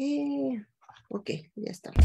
Eh, ok, ya estamos.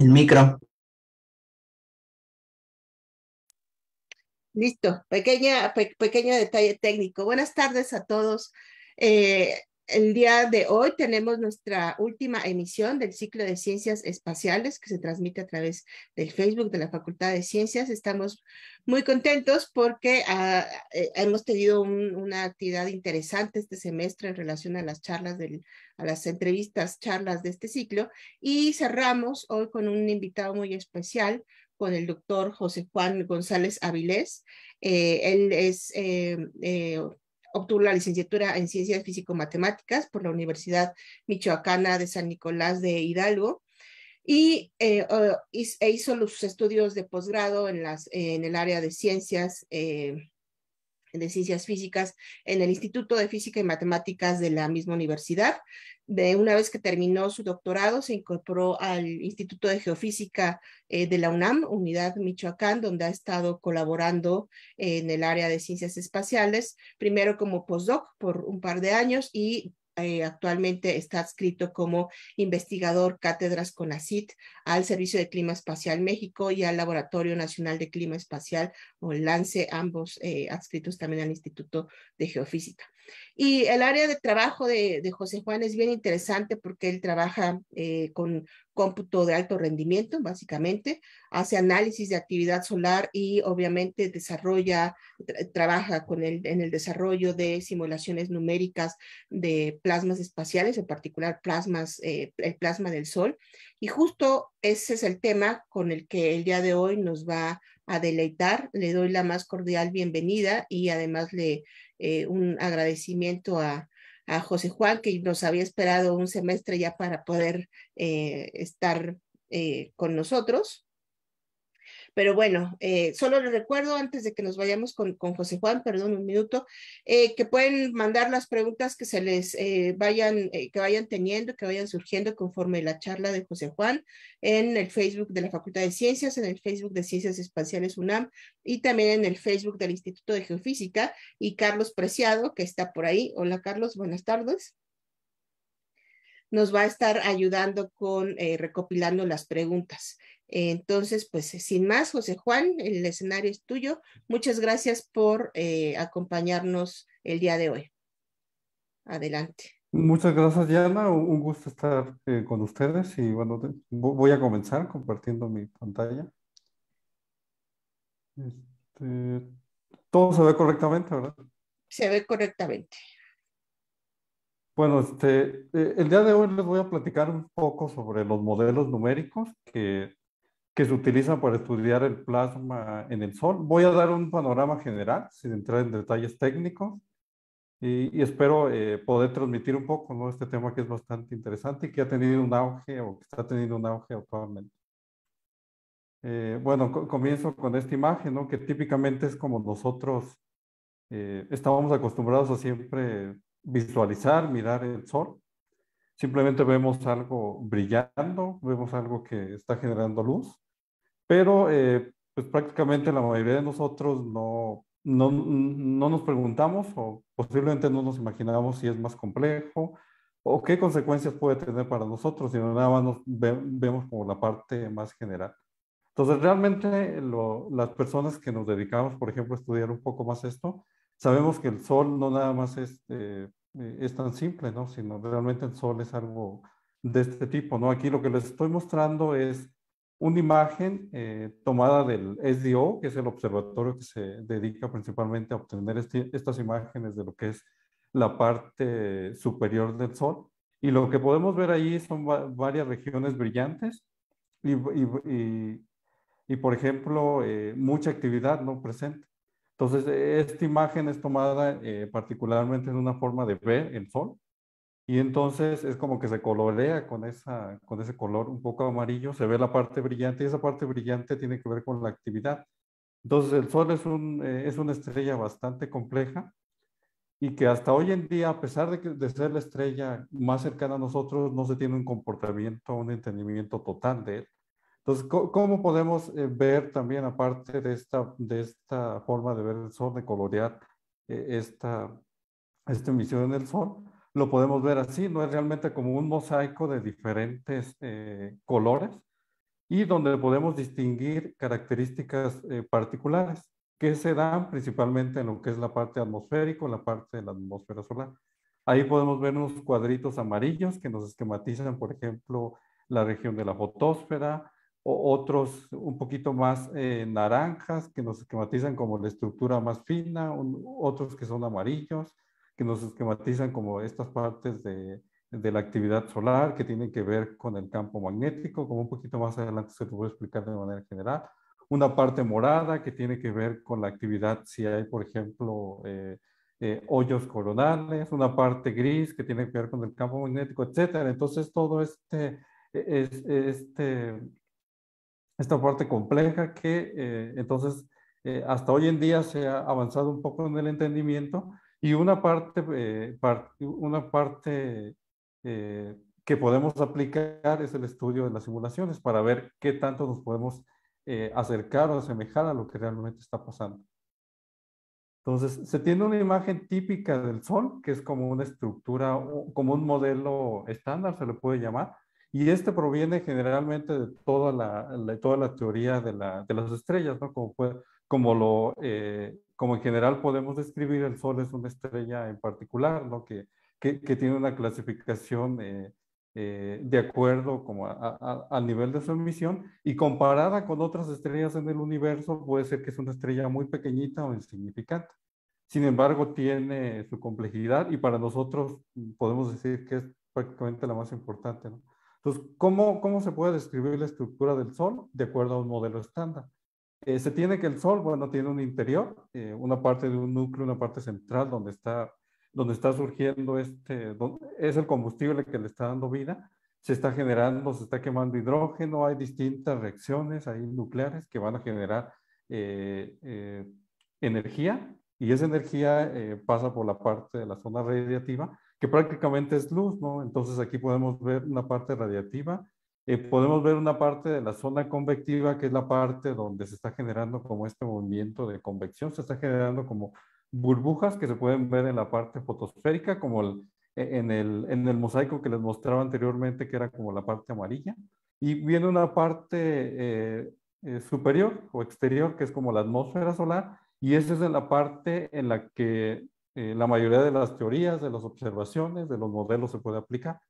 El micro. Listo, pequeña, pequeño detalle técnico. Buenas tardes a todos. Eh, el día de hoy tenemos nuestra última emisión del ciclo de ciencias espaciales que se transmite a través del Facebook de la Facultad de Ciencias. Estamos muy contentos porque ah, eh, hemos tenido una actividad interesante este semestre en relación a las charlas, del, a las entrevistas, charlas de este ciclo. Y cerramos hoy con un invitado muy especial, con el doctor José Juan González Avilés. Eh, él es eh, Obtuvo la licenciatura en Ciencias Físico-Matemáticas por la Universidad Michoacana de San Nicolás de Hidalgo y eh, e hizo los estudios de posgrado en, las, en el área de ciencias, eh, de ciencias físicas en el Instituto de Física y Matemáticas de la misma universidad de una vez que terminó su doctorado, se incorporó al Instituto de Geofísica eh, de la UNAM, Unidad Michoacán, donde ha estado colaborando en el área de ciencias espaciales, primero como postdoc por un par de años y eh, actualmente está adscrito como investigador cátedras con CONACIT al Servicio de Clima Espacial México y al Laboratorio Nacional de Clima Espacial o LANCE, ambos eh, adscritos también al Instituto de Geofísica. Y el área de trabajo de, José Juan es bien interesante porque él trabaja eh, con cómputo de alto rendimiento, básicamente, hace análisis de actividad solar y obviamente desarrolla, trabaja con el, en el desarrollo de simulaciones numéricas de plasmas espaciales, en particular plasmas, eh, el plasma del Sol. Y justo ese es el tema con el que el día de hoy nos va a deleitar. Le doy la más cordial bienvenida y además le, eh, un agradecimiento a, José Juan, que nos había esperado un semestre ya para poder eh, estar eh, con nosotros. Pero bueno, eh, solo les recuerdo antes de que nos vayamos con, José Juan, perdón, un minuto, eh, que pueden mandar las preguntas que se les eh, vayan, que vayan teniendo, que vayan surgiendo conforme la charla de José Juan en el Facebook de la Facultad de Ciencias, en el Facebook de Ciencias Espaciales UNAM y también en el Facebook del Instituto de Geofísica y Carlos Preciado, que está por ahí. Hola Carlos, buenas tardes nos va a estar ayudando con recopilando las preguntas. Entonces, pues sin más, José Juan, el escenario es tuyo. Muchas gracias por eh, acompañarnos el día de hoy. Adelante. Muchas gracias, Diana. Un gusto estar eh, con ustedes y bueno, voy a comenzar compartiendo mi pantalla. Este, todo se ve correctamente, ¿verdad? Se ve correctamente. Bueno, este, eh, el día de hoy les voy a platicar un poco sobre los modelos numéricos que que se utilizan para estudiar el plasma en el Sol. Voy a dar un panorama general, sin entrar en detalles técnicos, y, espero eh, poder transmitir un poco ¿no? este tema que es bastante interesante y que ha tenido un auge o que está teniendo un auge actualmente. Eh, bueno, comienzo con esta imagen, que típicamente es como nosotros eh, estábamos acostumbrados a siempre visualizar, mirar el Sol simplemente vemos algo brillando, vemos algo que está generando luz, pero eh, pues prácticamente la mayoría de nosotros no, no, no nos preguntamos o posiblemente no nos imaginamos si es más complejo o qué consecuencias puede tener para nosotros, sino nada más nos vemos como la parte más general. Entonces, realmente las personas que nos dedicamos, por ejemplo, a estudiar un poco más esto, sabemos que el sol no nada más es eh, eh, es tan simple, ¿no? Sino realmente el sol es algo de este tipo, ¿no? Aquí lo que les estoy mostrando es una imagen eh, tomada del SDO, que es el observatorio que se dedica principalmente a obtener este, estas imágenes de lo que es la parte superior del Sol. Y lo que podemos ver ahí son varias regiones brillantes y, por ejemplo, eh, mucha actividad no presente. Entonces, eh, esta imagen es tomada eh, particularmente en una forma de ver el sol y entonces es como que se colorea con, esa, con ese color un poco amarillo, se ve la parte brillante y esa parte brillante tiene que ver con la actividad. Entonces, el sol es, un, eh, es una estrella bastante compleja y que hasta hoy en día, a pesar de, que, de ser la estrella más cercana a nosotros, no se tiene un comportamiento, un entendimiento total de él. Entonces, ¿cómo podemos eh, ver también, aparte de esta, de esta forma de ver el sol, de colorear eh, esta, esta emisión el sol? Lo podemos ver así, no es realmente como un mosaico de diferentes eh, colores y donde podemos distinguir características particulares que se dan principalmente en lo que es la parte atmosférica, la parte de la atmósfera solar. Ahí podemos ver unos cuadritos amarillos que nos esquematizan, por ejemplo, la región de la fotósfera, o otros un poquito más eh, naranjas que nos esquematizan como la estructura más fina, otros que son amarillos, que nos esquematizan como estas partes de, de, la actividad solar que tienen que ver con el campo magnético, como un poquito más adelante se lo voy a explicar de manera general. Una parte morada que tiene que ver con la actividad, si hay, por ejemplo, eh, eh, hoyos coronales, una parte gris que tiene que ver con el campo magnético, etcétera. Entonces, todo este, e, este, este esta parte compleja que eh, entonces eh, hasta hoy en día se ha avanzado un poco en el entendimiento y una parte, eh, una parte que podemos aplicar es el estudio de las simulaciones para ver qué tanto nos podemos acercar o asemejar a lo que realmente está pasando. Entonces, se tiene una imagen típica del Sol, que es como una estructura, como un modelo estándar, se le puede llamar, y este proviene generalmente de toda la, toda la teoría de, las estrellas, ¿no? Como, como, lo, eh, como en general podemos describir, el Sol es una estrella en particular, ¿no? Que, tiene una clasificación eh, eh, de acuerdo como al nivel de su emisión y comparada con otras estrellas en el universo puede ser que es una estrella muy pequeñita o insignificante. Sin embargo, tiene su complejidad y para nosotros podemos decir que es prácticamente la más importante. ¿no? Entonces, ¿cómo, ¿cómo se puede describir la estructura del Sol de acuerdo a un modelo estándar? Eh, se tiene que el Sol, bueno, tiene un interior, eh, una parte de un núcleo, una parte central donde está, donde está surgiendo este, es el combustible que le está dando vida, se está generando, se está quemando hidrógeno, hay distintas reacciones hay nucleares que van a generar eh, energía y esa energía pasa por la parte de la zona radiativa que prácticamente es luz, ¿no? Entonces aquí podemos ver una parte radiativa, eh, podemos ver una parte de la zona convectiva, que es la parte donde se está generando como este movimiento de convección, se está generando como burbujas que se pueden ver en la parte fotosférica, como e, en, el, mosaico que les mostraba anteriormente, que era como la parte amarilla, y viene una parte eh, eh, superior o exterior, que es como la atmósfera solar, y esa es la parte en la que eh, la mayoría de las teorías, de las observaciones, de los modelos se puede aplicar.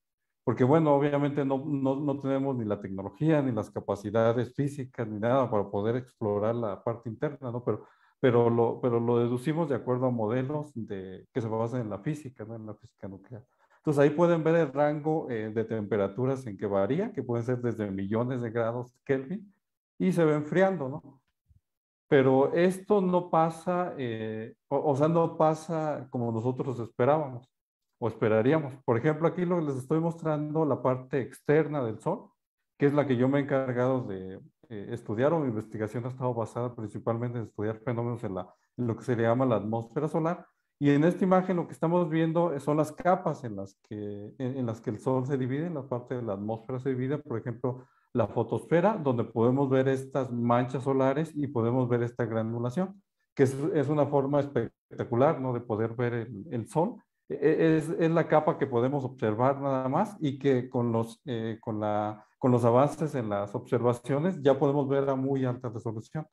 Porque bueno, obviamente no, tenemos ni la tecnología, ni las capacidades físicas, ni nada para poder explorar la parte interna, ¿no? Pero, pero, lo, pero lo deducimos de acuerdo a modelos de, que se basan en la física, ¿no? En la física nuclear. Entonces ahí pueden ver el rango eh, de temperaturas en que varía, que pueden ser desde millones de grados Kelvin, y se va enfriando, ¿no? Pero esto no pasa, eh, o, sea, no pasa como nosotros esperábamos o esperaríamos. Por ejemplo, aquí lo, les estoy mostrando la parte externa del Sol, que es la que yo me he encargado de eh, estudiar, o mi investigación ha estado basada principalmente en estudiar fenómenos en, la, lo que se llama la atmósfera solar. Y en esta imagen lo que estamos viendo son las capas en las que, en, las que el Sol se divide, en la parte de la atmósfera se divide. Por ejemplo, la fotosfera, donde podemos ver estas manchas solares y podemos ver esta granulación, que es, una forma espectacular ¿no? de poder ver el, sol. E, e, es, es, la capa que podemos observar nada más y que con los, eh, con, la, con los avances en las observaciones ya podemos ver a muy alta resolución.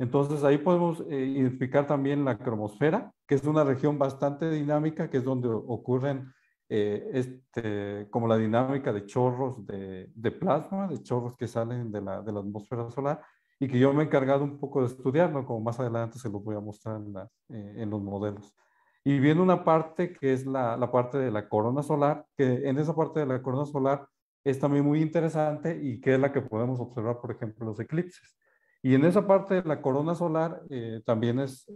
Entonces ahí podemos eh, identificar también la cromosfera, que es una región bastante dinámica, que es donde ocurren eh, este, como la dinámica de chorros de, plasma, de chorros que salen de la, atmósfera solar, y que yo me he encargado un poco de estudiarlo, como más adelante se los voy a mostrar en, eh, en los modelos. Y viene una parte que es la, parte de la corona solar, que en esa parte de la corona solar es también muy interesante y que es la que podemos observar, por ejemplo, los eclipses. Y en esa parte de la corona solar eh, también es,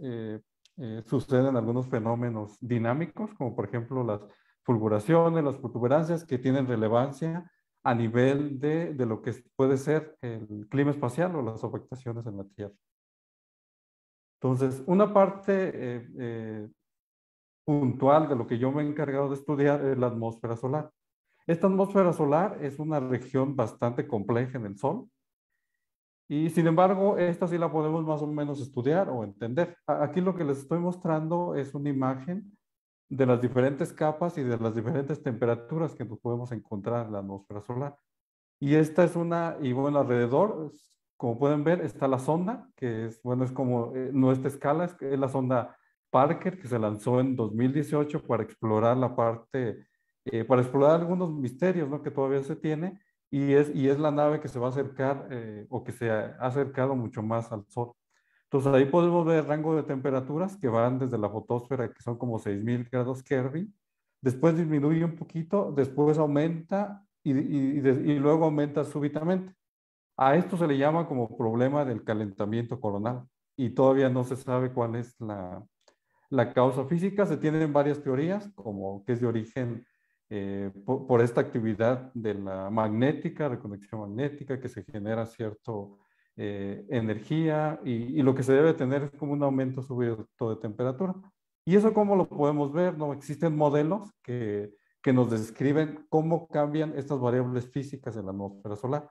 suceden algunos fenómenos dinámicos, como por ejemplo las, fulguraciones, las protuberancias que tienen relevancia a nivel de, de, lo que puede ser el clima espacial o las afectaciones en la Tierra. Entonces, una parte eh, eh, puntual de lo que yo me he encargado de estudiar es la atmósfera solar. Esta atmósfera solar es una región bastante compleja en el Sol. Y sin embargo, esta sí la podemos más o menos estudiar o entender. Aquí lo que les estoy mostrando es una imagen de las diferentes capas y de las diferentes temperaturas que nos podemos encontrar en la atmósfera solar. Y esta es una, y bueno, alrededor, como pueden ver, está la sonda, que es, bueno, es como eh, nuestra escala, es, la sonda Parker, que se lanzó en 2018 para explorar la parte, eh, para explorar algunos misterios ¿no? que todavía se tiene, y es, y es la nave que se va a acercar eh, o que se ha acercado mucho más al Sol. Entonces ahí podemos ver el rango de temperaturas que van desde la fotosfera, que son como 6.000 grados Kelvin, después disminuye un poquito, después aumenta y, y, y, luego aumenta súbitamente. A esto se le llama como problema del calentamiento coronal y todavía no se sabe cuál es la, la causa física. Se tienen varias teorías, como que es de origen eh, por, esta actividad de la magnética, reconexión magnética, que se genera cierto eh, energía y, lo que se debe tener es como un aumento subido de temperatura. ¿Y eso cómo lo podemos ver? No existen modelos que, nos describen cómo cambian estas variables físicas en la atmósfera solar.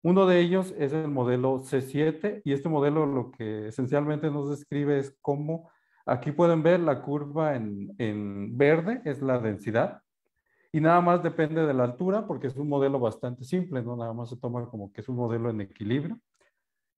Uno de ellos es el modelo C7 y este modelo lo que esencialmente nos describe es cómo, aquí pueden ver la curva en, en, verde, es la densidad y nada más depende de la altura porque es un modelo bastante simple, no nada más se toma como que es un modelo en equilibrio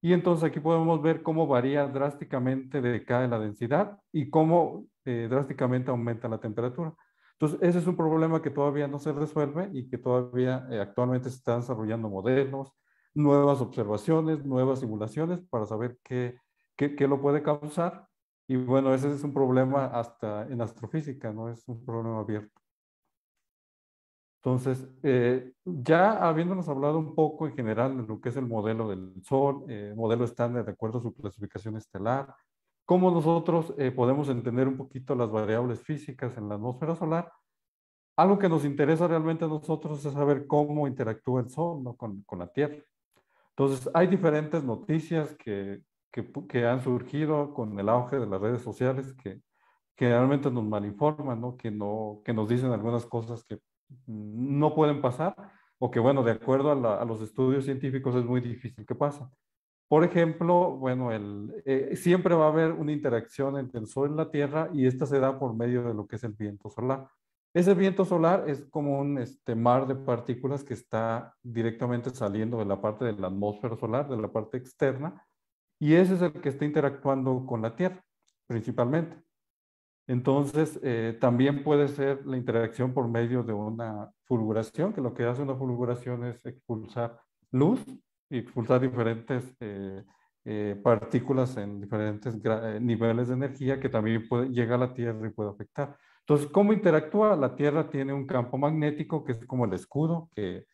y entonces aquí podemos ver cómo varía drásticamente, decae la densidad y cómo eh, drásticamente aumenta la temperatura. Entonces, ese es un problema que todavía no se resuelve y que todavía eh, actualmente se están desarrollando modelos, nuevas observaciones, nuevas simulaciones para saber qué, qué, qué, lo puede causar. Y bueno, ese es un problema hasta en astrofísica, no es un problema abierto. Entonces, eh, ya habiéndonos hablado un poco en general de lo que es el modelo del Sol, eh, modelo estándar de acuerdo a su clasificación estelar, cómo nosotros eh, podemos entender un poquito las variables físicas en la atmósfera solar, algo que nos interesa realmente a nosotros es saber cómo interactúa el Sol con, con, la Tierra. Entonces, hay diferentes noticias que, que, han surgido con el auge de las redes sociales que, que realmente nos malinforman, ¿no? Que, no, que nos dicen algunas cosas que no pueden pasar o que, bueno, de acuerdo a, los estudios científicos es muy difícil que pasen. Por ejemplo, bueno, el, eh, siempre va a haber una interacción entre el Sol y la Tierra y esta se da por medio de lo que es el viento solar. Ese viento solar es como un este, mar de partículas que está directamente saliendo de la parte de la atmósfera solar, de la parte externa, y ese es el que está interactuando con la Tierra principalmente. Entonces, eh, también puede ser la interacción por medio de una fulguración, que lo que hace una fulguración es expulsar luz y expulsar diferentes eh, eh, partículas en diferentes niveles de energía que también llega a la Tierra y puede afectar. Entonces, ¿cómo interactúa? La Tierra tiene un campo magnético que es como el escudo que,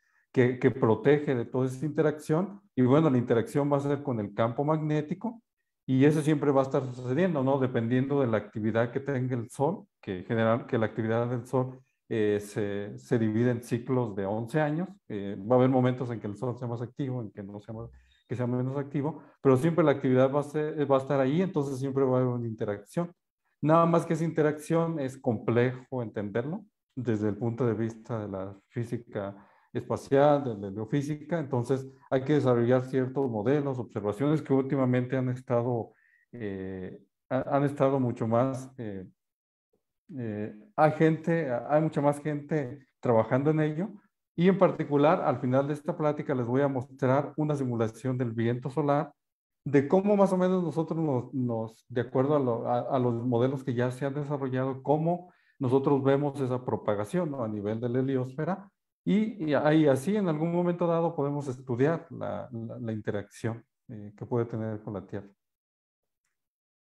protege de toda esa interacción. Y bueno, la interacción va a ser con el campo magnético y eso siempre va a estar sucediendo, ¿no? Dependiendo de la actividad que tenga el Sol, que general, que la actividad del Sol eh, se, divide en ciclos de 11 años. Eh, va a haber momentos en que el Sol sea más activo, en que no sea que sea menos activo, pero siempre la actividad va a, va a estar ahí, entonces siempre va a haber una interacción. Nada más que esa interacción es complejo entenderlo desde el punto de vista de la física espacial, de la biofísica. entonces hay que desarrollar ciertos modelos, observaciones que últimamente han estado, eh, han estado mucho más, eh, eh, hay gente, hay mucha más gente trabajando en ello, y en particular, al final de esta plática les voy a mostrar una simulación del viento solar, de cómo más o menos nosotros nos, de acuerdo a, los modelos que ya se han desarrollado, cómo nosotros vemos esa propagación a nivel de la heliosfera y, ahí así en algún momento dado podemos estudiar la, la, interacción eh, que puede tener con la Tierra.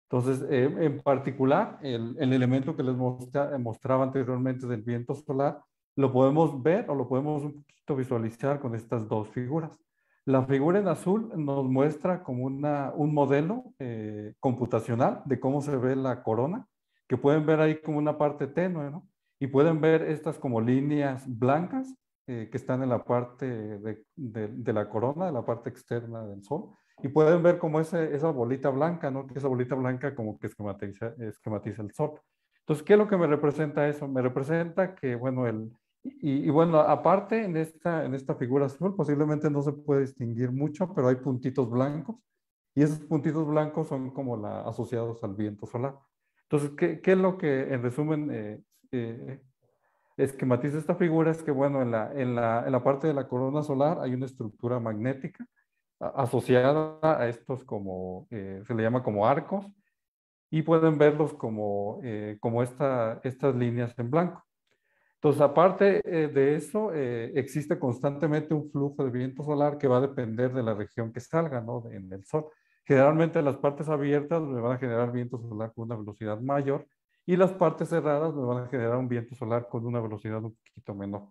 Entonces, eh, en particular, el, el, elemento que les mostraba anteriormente del viento solar, lo podemos ver o lo podemos un poquito visualizar con estas dos figuras. La figura en azul nos muestra como una, un modelo eh, computacional de cómo se ve la corona, que pueden ver ahí como una parte tenue, ¿no? Y pueden ver estas como líneas blancas eh, que están en la parte de, de, la corona, de la parte externa del Sol. Y pueden ver como ese, esa bolita blanca, ¿no? Que esa bolita blanca como que esquematiza, esquematiza el Sol. Entonces, ¿qué es lo que me representa eso? Me representa que, bueno, el, y, bueno, aparte en esta, en esta figura azul posiblemente no se puede distinguir mucho, pero hay puntitos blancos y esos puntitos blancos son como la, asociados al viento solar. Entonces, ¿qué, qué es lo que, en resumen, eh, eh, esquematiza esta figura es que, bueno, en la, parte de la corona solar hay una estructura magnética asociada a estos como, eh, se le llama como arcos, y pueden verlos como, eh, estas líneas en blanco. Entonces, aparte eh, de eso, existe constantemente un flujo de viento solar que va a depender de la región que salga ¿no? en el Sol. Generalmente las partes abiertas van a generar viento solar con una velocidad mayor y las partes cerradas nos van a generar un viento solar con una velocidad un poquito menor.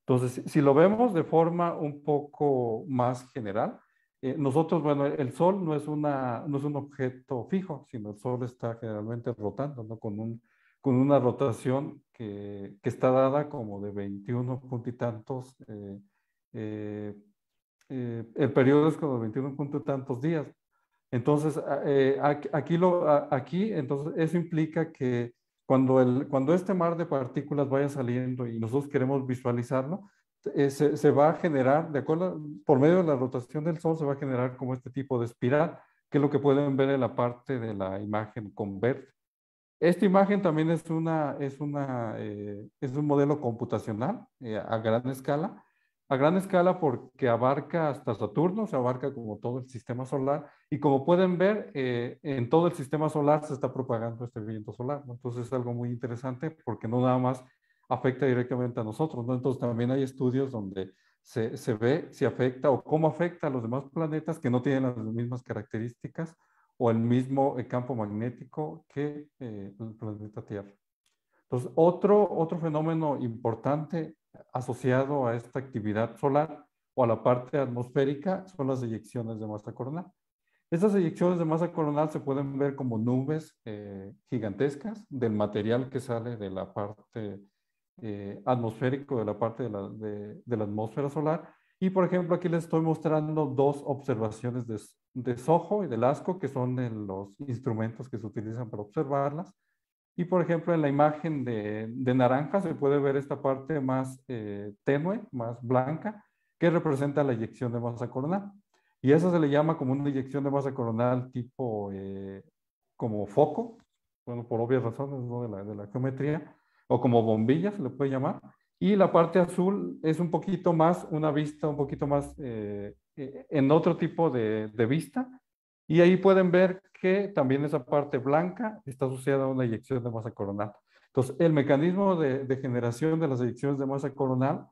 Entonces, si lo vemos de forma un poco más general, eh, nosotros, bueno, el Sol no es, una, no es un objeto fijo, sino el Sol está generalmente rotando, ¿no? Con, un, con una rotación que, que está dada como de 21 puntos y tantos. Eh, eh, el periodo es como 21 puntos y tantos días, entonces, eh, aquí, aquí, entonces, eso implica que cuando, cuando este mar de partículas vaya saliendo y nosotros queremos visualizarlo, eh, se, va a generar, de acuerdo, por medio de la rotación del Sol, se va a generar como este tipo de espiral, que es lo que pueden ver en la parte de la imagen con verde. Esta imagen también es, una, es eh, un modelo computacional a gran escala, a gran escala porque abarca hasta Saturno, se abarca como todo el sistema solar y como pueden ver, eh, en todo el sistema solar se está propagando este viento solar. Entonces es algo muy interesante porque no nada más afecta directamente a nosotros, entonces también hay estudios donde se, ve si afecta o cómo afecta a los demás planetas que no tienen las mismas características o el mismo eh, campo magnético que eh, el planeta Tierra. Entonces, otro, otro fenómeno importante asociado a esta actividad solar o a la parte atmosférica son las eyecciones de masa coronal. Estas eyecciones de masa coronal se pueden ver como nubes eh, gigantescas del material que sale de la parte eh, atmosférica, de la parte de la, atmósfera solar. Y por ejemplo, aquí les estoy mostrando dos observaciones de, de SOHO y de LASCO, que son los instrumentos que se utilizan para observarlas. Y por ejemplo, en la imagen de, naranja se puede ver esta parte más eh, tenue, más blanca, que representa la eyección de masa coronal. Y eso se le llama como una eyección de masa coronal tipo eh, como foco, bueno, por obvias razones de, la, geometría, o como bombilla se le puede llamar. Y la parte azul es un poquito más, una vista un poquito más eh, en otro tipo de, de vista, y ahí pueden ver que también esa parte blanca está asociada a una eyección de masa coronal. Entonces, el mecanismo de, generación de las eyecciones de masa coronal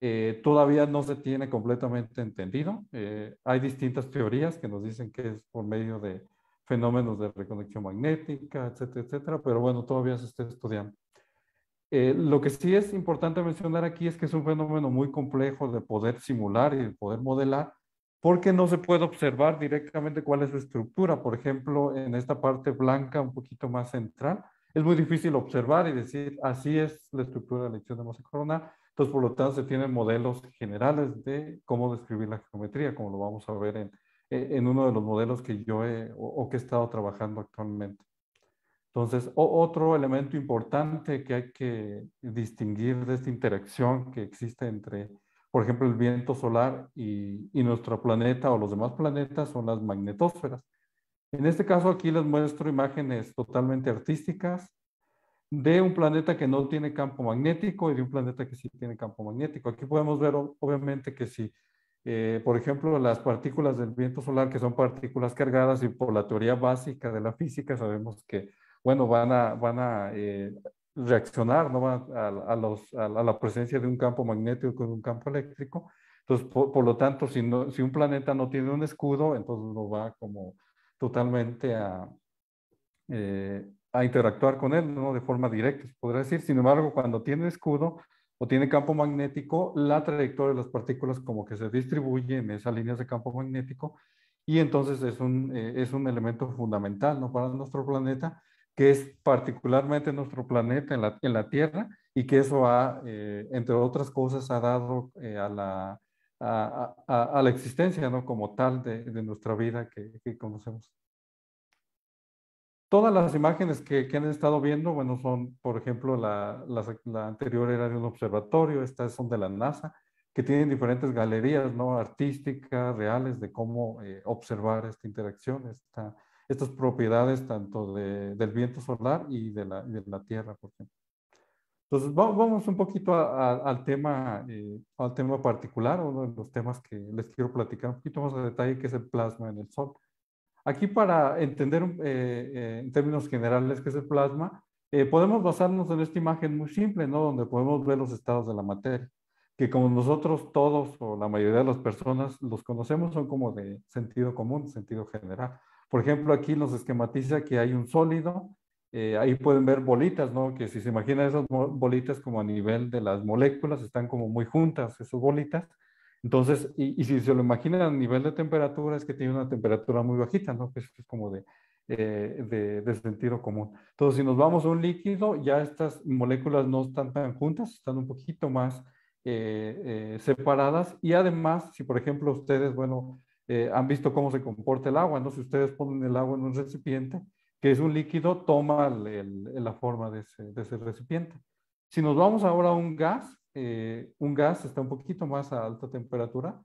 eh, todavía no se tiene completamente entendido. Eh, hay distintas teorías que nos dicen que es por medio de fenómenos de reconexión magnética, etcétera, etcétera, pero bueno, todavía se está estudiando. Eh, lo que sí es importante mencionar aquí es que es un fenómeno muy complejo de poder simular y de poder modelar, porque no se puede observar directamente cuál es la estructura. Por ejemplo, en esta parte blanca un poquito más central, es muy difícil observar y decir, así es la estructura de la lección de masa coronal. Entonces, por lo tanto, se tienen modelos generales de cómo describir la geometría, como lo vamos a ver en, uno de los modelos que yo he, o, que he estado trabajando actualmente. Entonces, otro elemento importante que hay que distinguir de esta interacción que existe entre por ejemplo, el viento solar y, nuestro planeta o los demás planetas son las magnetósferas. En este caso aquí les muestro imágenes totalmente artísticas de un planeta que no tiene campo magnético y de un planeta que sí tiene campo magnético. Aquí podemos ver obviamente que si, eh, por ejemplo, las partículas del viento solar, que son partículas cargadas y por la teoría básica de la física sabemos que, bueno, van a, van a eh, reaccionar ¿no? a, a, los, a, la presencia de un campo magnético con un campo eléctrico. Entonces, por, lo tanto, si, no, si un planeta no tiene un escudo, entonces no va como totalmente a, eh, a interactuar con él, ¿no? De forma directa, se podría decir. Sin embargo, cuando tiene escudo o tiene campo magnético, la trayectoria de las partículas como que se distribuye en esas líneas de campo magnético y entonces es un, eh, es un elemento fundamental, ¿no? Para nuestro planeta que es particularmente nuestro planeta, en la, en la Tierra, y que eso ha, eh, entre otras cosas, ha dado eh, a, la, a, la existencia ¿no? como tal de, de nuestra vida que, conocemos. Todas las imágenes que, que, han estado viendo, bueno, son, por ejemplo, la, la, anterior era de un observatorio, estas son de la NASA, que tienen diferentes galerías, ¿no? Artísticas, reales, de cómo eh, observar esta interacción, esta estas propiedades tanto de, del viento solar y de la, de la Tierra, por ejemplo. Entonces, vamos un poquito al, tema, eh, al tema particular, uno de los temas que les quiero platicar un poquito más de detalle, que es el plasma en el Sol. Aquí para entender eh, eh, en términos generales qué es el plasma, podemos basarnos en esta imagen muy simple, ¿no? donde podemos ver los estados de la materia, que como nosotros todos o la mayoría de las personas los conocemos, son como de sentido común, sentido general. Por ejemplo, aquí nos esquematiza que hay un sólido, eh, ahí pueden ver bolitas, ¿no? Que si se imaginan esas bolitas como a nivel de las moléculas, están como muy juntas esas bolitas. Entonces, y, si se lo imaginan a nivel de temperatura, es que tiene una temperatura muy bajita, ¿no? Que es como eh, de, de, sentido común. Entonces, si nos vamos a un líquido, ya estas moléculas no están tan juntas, están un poquito más eh, separadas. Y además, si por ejemplo ustedes, bueno, eh, han visto cómo se comporta el agua, ¿no? Si ustedes ponen el agua en un recipiente, que es un líquido, toma la forma de ese, recipiente. Si nos vamos ahora a un gas, eh, un gas está un poquito más a alta temperatura,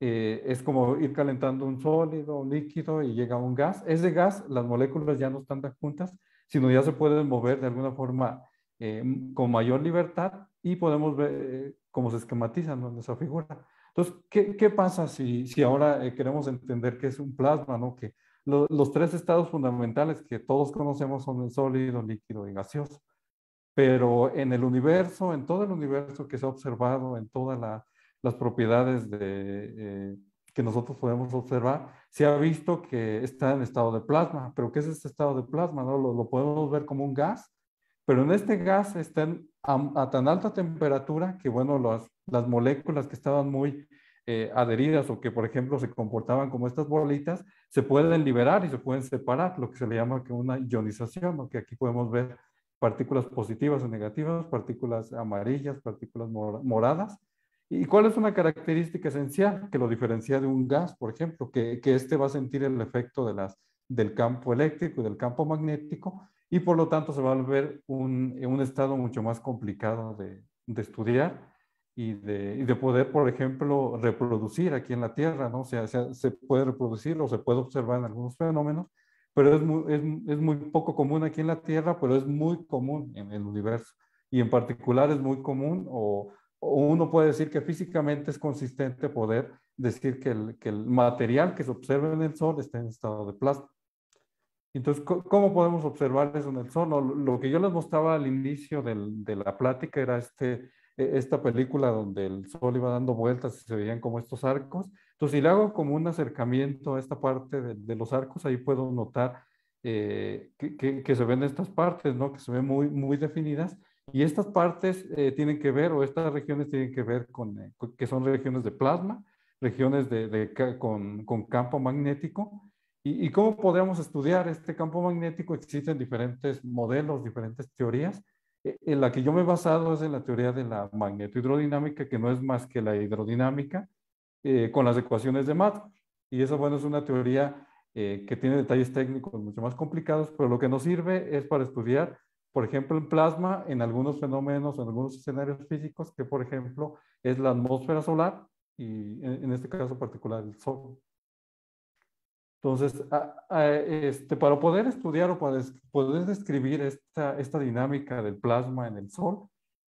eh, es como ir calentando un sólido, un líquido y llega a un gas. Es de gas, las moléculas ya no están tan juntas, sino ya se pueden mover de alguna forma con mayor libertad y podemos ver cómo se esquematizan en esa figura. Entonces, ¿qué, qué pasa si, si ahora eh, queremos entender qué es un plasma? ¿no? Que los tres estados fundamentales que todos conocemos son el sólido, líquido y gaseoso. Pero en el universo, en todo el universo que se ha observado, en todas las propiedades de, eh, que nosotros podemos observar, se ha visto que está en estado de plasma. ¿Pero qué es este estado de plasma? No? Lo, podemos ver como un gas, pero en este gas está a, tan alta temperatura que, bueno, las, las moléculas que estaban muy eh, adheridas o que, por ejemplo, se comportaban como estas bolitas, se pueden liberar y se pueden separar, lo que se le llama que una ionización, lo que aquí podemos ver partículas positivas o negativas, partículas amarillas, partículas moradas. ¿Y cuál es una característica esencial que lo diferencia de un gas, por ejemplo? Que, que este va a sentir el efecto de las, del campo eléctrico y del campo magnético y por lo tanto se va a volver un, un estado mucho más complicado de, de estudiar y de, poder, por ejemplo, reproducir aquí en la Tierra, ¿no? O sea, se, puede reproducir o se puede observar en algunos fenómenos, pero es muy, es, muy, poco común aquí en la Tierra, pero es muy común en el universo. Y en particular es muy común, o, uno puede decir que físicamente es consistente poder decir que el, material que se observa en el Sol está en estado de plasma. Entonces, ¿cómo podemos observar eso en el Sol? lo que yo les mostraba al inicio de la plática era este e-, esta película donde el sol iba dando vueltas y se veían como estos arcos. Entonces, si le hago como un acercamiento a esta parte de, los arcos, ahí puedo notar eh, que, que, se ven estas partes, ¿no? Que se ven muy, muy definidas. Y estas partes eh, tienen que ver, o estas regiones tienen que ver con, eh, que son regiones de plasma, regiones de, con, con, campo magnético. ¿Y, ¿Y cómo podríamos estudiar este campo magnético? Existen diferentes modelos, diferentes teorías. Eh, en la que yo me he basado es en la teoría de la magnetohidrodinámica, que no es más que la hidrodinámica eh, con las ecuaciones de Maxwell. Y eso, bueno, es una teoría eh, que tiene detalles técnicos mucho más complicados, pero lo que nos sirve es para estudiar, por ejemplo, el plasma en algunos fenómenos, en algunos escenarios físicos, que por ejemplo es la atmósfera solar y en este caso particular el Sol. Entonces, ah, ah, este, para poder estudiar o para poder describir esta, esta, dinámica del plasma en el Sol,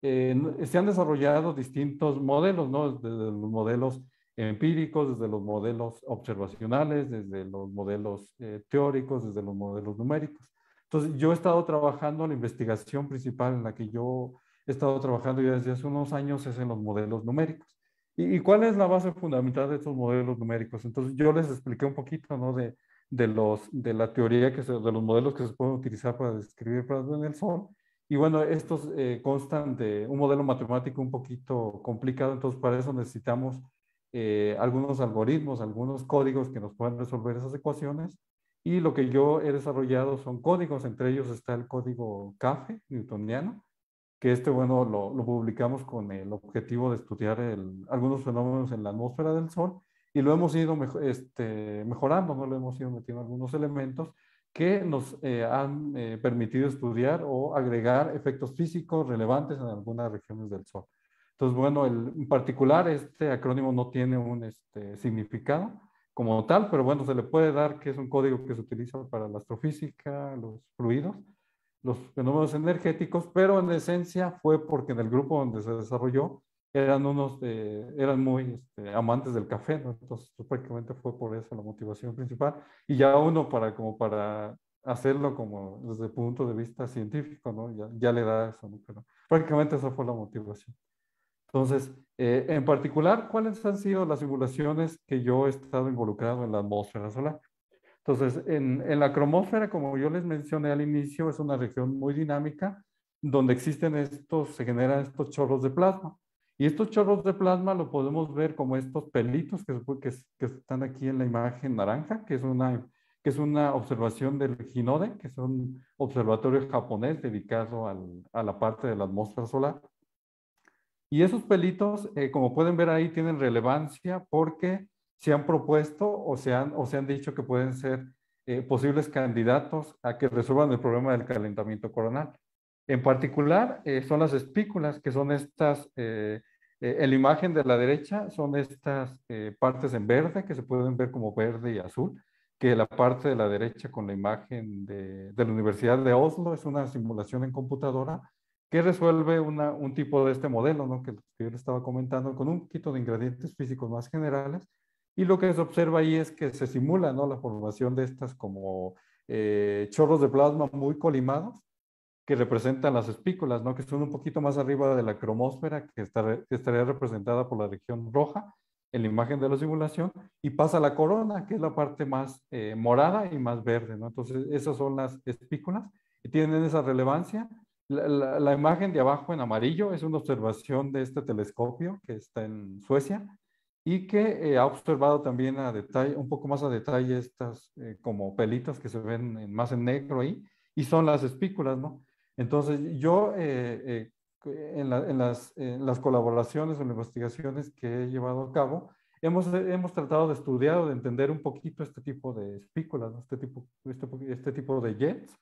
se han desarrollado distintos modelos, ¿no? desde los modelos empíricos, desde los modelos observacionales, desde los modelos eh, teóricos, desde los modelos numéricos. Entonces, yo he estado trabajando, la investigación principal en la que yo he estado trabajando ya desde hace unos años es en los modelos numéricos. ¿Y, cuál es la base fundamental de estos modelos numéricos? Entonces, yo les expliqué un poquito, De, de, los, de la teoría, que de los modelos que se pueden utilizar para describir Prado en el Sol. Y bueno, estos eh, constan de un modelo matemático un poquito complicado, entonces para eso necesitamos eh, algunos algoritmos, algunos códigos que nos puedan resolver esas ecuaciones. Y lo que yo he desarrollado son códigos, entre ellos está el código CAFE, newtoniano, que este, bueno, lo, publicamos con el objetivo de estudiar algunos fenómenos en la atmósfera del Sol y lo hemos ido este, mejorando, ¿no? lo hemos ido metiendo algunos elementos que nos eh, han eh, permitido estudiar o agregar efectos físicos relevantes en algunas regiones del Sol. Entonces, bueno, en particular este acrónimo no tiene un este, significado como tal, pero bueno, se le puede dar que es un código que se utiliza para la astrofísica, los fluidos, los fenómenos energéticos, pero en esencia fue porque en el grupo donde se desarrolló eran unos, eh, eran muy este, amantes del café, Entonces pues, prácticamente fue por eso la motivación principal. Y ya uno para, como para hacerlo como desde el punto de vista científico, ¿no? Ya, le da eso, ¿no? prácticamente esa fue la motivación. Entonces, eh, en particular, ¿cuáles han sido las simulaciones que yo he estado involucrado en la atmósfera solar? Entonces, en, la cromósfera, como yo les mencioné al inicio, es una región muy dinámica donde existen estos, se generan estos chorros de plasma. Y estos chorros de plasma lo podemos ver como estos pelitos que, están aquí en la imagen naranja, que es una, que es una observación del Hinode, que es un observatorio japonés dedicado a la parte de la atmósfera solar. Y esos pelitos, eh, como pueden ver ahí, tienen relevancia porque se han propuesto o se han, o se han dicho que pueden ser eh, posibles candidatos a que resuelvan el problema del calentamiento coronal. En particular, eh, son las espículas, que son estas, eh, en la imagen de la derecha, son estas partes en verde, que se pueden ver como verde y azul, que la parte de la derecha con la imagen de, la Universidad de Oslo es una simulación en computadora que resuelve un tipo de este modelo, ¿no? que yo le estaba comentando, con un poquito de ingredientes físicos más generales, y lo que se observa ahí es que se simula ¿no? la formación de estas como eh, chorros de plasma muy colimados que representan las espículas, ¿no? que son un poquito más arriba de la cromósfera que, estaría representada por la región roja en la imagen de la simulación y pasa la corona, que es la parte más eh, morada y más verde. ¿no? Entonces, esas son las espículas y tienen esa relevancia. la, imagen de abajo en amarillo es una observación de este telescopio que está en Suecia y que eh, ha observado también a detalle, un poco más a detalle estas eh, como pelitas que se ven más en negro ahí, y son las espículas, ¿no? Entonces yo eh, en, las, las, colaboraciones o investigaciones que he llevado a cabo, hemos, hemos tratado de estudiar o de entender un poquito este tipo de espículas, este, tipo, este, este tipo de jets,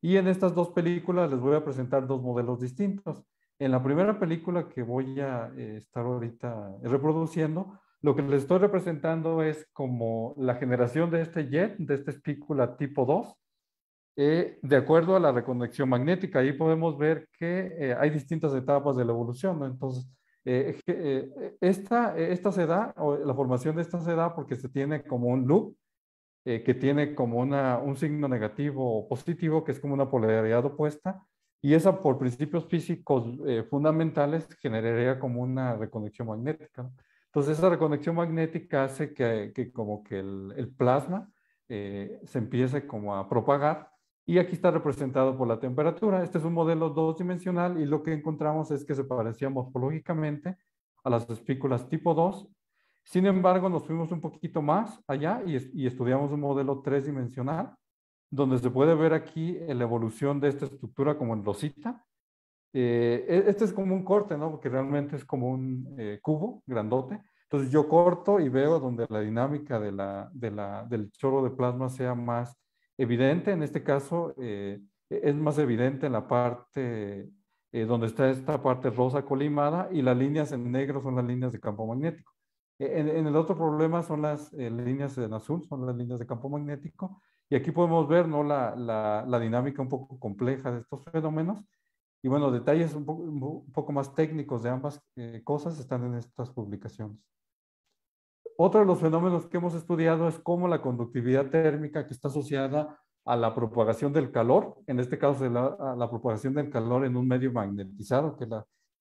y en estas dos películas les voy a presentar dos modelos distintos en la primera película que voy a eh, estar ahorita reproduciendo, lo que les estoy representando es como la generación de este jet, de esta espícula tipo 2, eh, de acuerdo a la reconexión magnética. Ahí podemos ver que eh, hay distintas etapas de la evolución. Entonces, esta, se da, la formación de esta se da porque se tiene como un loop que tiene como una, un signo negativo o positivo, que es como una polaridad opuesta y esa por principios físicos eh, fundamentales generaría como una reconexión magnética. Entonces esa reconexión magnética hace que, que como que el, plasma eh, se empiece como a propagar y aquí está representado por la temperatura. Este es un modelo dos dimensional y lo que encontramos es que se parecía morfológicamente a las espículas tipo 2. Sin embargo, nos fuimos un poquito más allá y, y estudiamos un modelo tres dimensional donde se puede ver aquí la evolución de esta estructura como en losita. Eh, e, este es como un corte, ¿no? Porque realmente es como un eh, cubo grandote. Entonces yo corto y veo donde la dinámica de la, del chorro de plasma sea más evidente. En este caso eh, e, es más evidente en la parte donde está esta parte rosa colimada y las líneas en negro son las líneas de campo magnético. E, en el otro problema son las líneas en azul, son las líneas de campo magnético y aquí podemos ver ¿no? la, dinámica un poco compleja de estos fenómenos. Y bueno, detalles un poco, más técnicos de ambas eh, cosas están en estas publicaciones. Otro de los fenómenos que hemos estudiado es cómo la conductividad térmica que está asociada a la propagación del calor, en este caso la, a la propagación del calor en un medio magnetizado, que es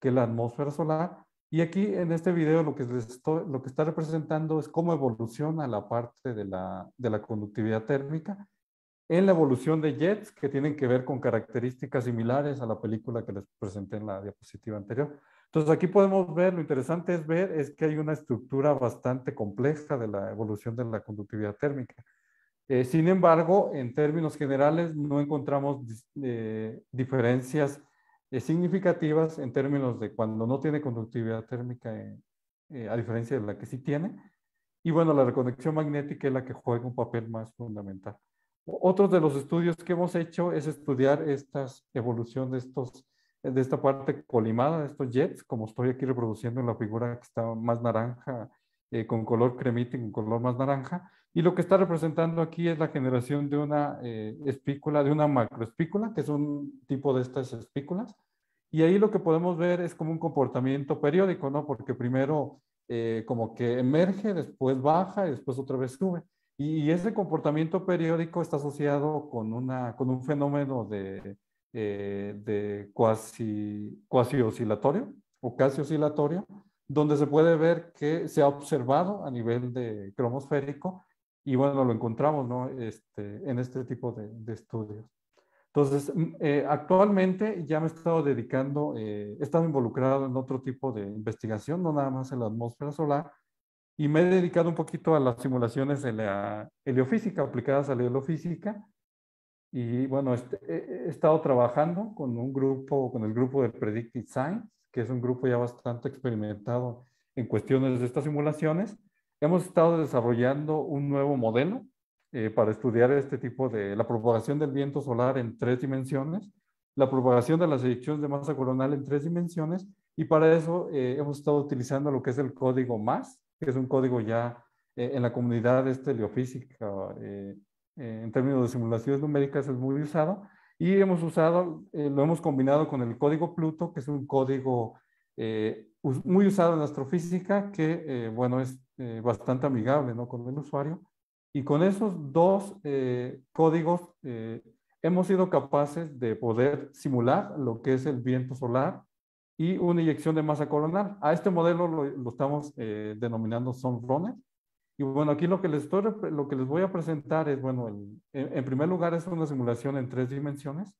que la atmósfera solar, y aquí en este video lo que, lo que está representando es cómo evoluciona la parte de la, conductividad térmica en la evolución de jets que tienen que ver con características similares a la película que les presenté en la diapositiva anterior. Entonces aquí podemos ver, lo interesante es ver, es que hay una estructura bastante compleja de la evolución de la conductividad térmica. Eh, sin embargo, en términos generales no encontramos eh, diferencias eh, significativas en términos de cuando no tiene conductividad térmica, eh, a diferencia de la que sí tiene. Y bueno, la reconexión magnética es la que juega un papel más fundamental. Otro de los estudios que hemos hecho es estudiar esta evolución de, estos, eh, de esta parte colimada, de estos jets, como estoy aquí reproduciendo en la figura que está más naranja, con color cremita y con color más naranja. Y lo que está representando aquí es la generación de una eh, espícula, de una macroespícula, que es un tipo de estas espículas. Y ahí lo que podemos ver es como un comportamiento periódico, ¿no? Porque primero eh, como que emerge, después baja y después otra vez sube. Y, ese comportamiento periódico está asociado con, una, con un fenómeno de, eh, de cuasi, cuasi oscilatorio o casi oscilatorio, donde se puede ver que se ha observado a nivel de cromosférico y bueno, lo encontramos ¿no? este, en este tipo de, estudios. Entonces, mm, eh, actualmente ya me he estado dedicando, eh, he estado involucrado en otro tipo de investigación, no nada más en la atmósfera solar, y me he dedicado un poquito a las simulaciones de la heliofísica, aplicadas a la heliofísica. Y bueno, este, he, he estado trabajando con un grupo, con el grupo de Predictive Science, que es un grupo ya bastante experimentado en cuestiones de estas simulaciones. Hemos estado desarrollando un nuevo modelo eh, para estudiar este tipo de la propagación del viento solar en tres dimensiones, la propagación de las ediciones de masa coronal en tres dimensiones y para eso eh, hemos estado utilizando lo que es el código MAS, que es un código ya eh, en la comunidad esteliofísica en términos de simulaciones numéricas es muy usado y hemos usado, lo hemos combinado con el código Pluto, que es un código muy usado en astrofísica que, bueno, es eh, bastante amigable ¿no? con el usuario. Y con esos dos eh, códigos eh, hemos sido capaces de poder simular lo que es el viento solar y una inyección de masa coronal. A este modelo lo, estamos denominando Sunrunner. Y bueno, aquí lo que les, estoy, lo que les voy a presentar es, bueno, en, en, primer lugar es una simulación en tres dimensiones,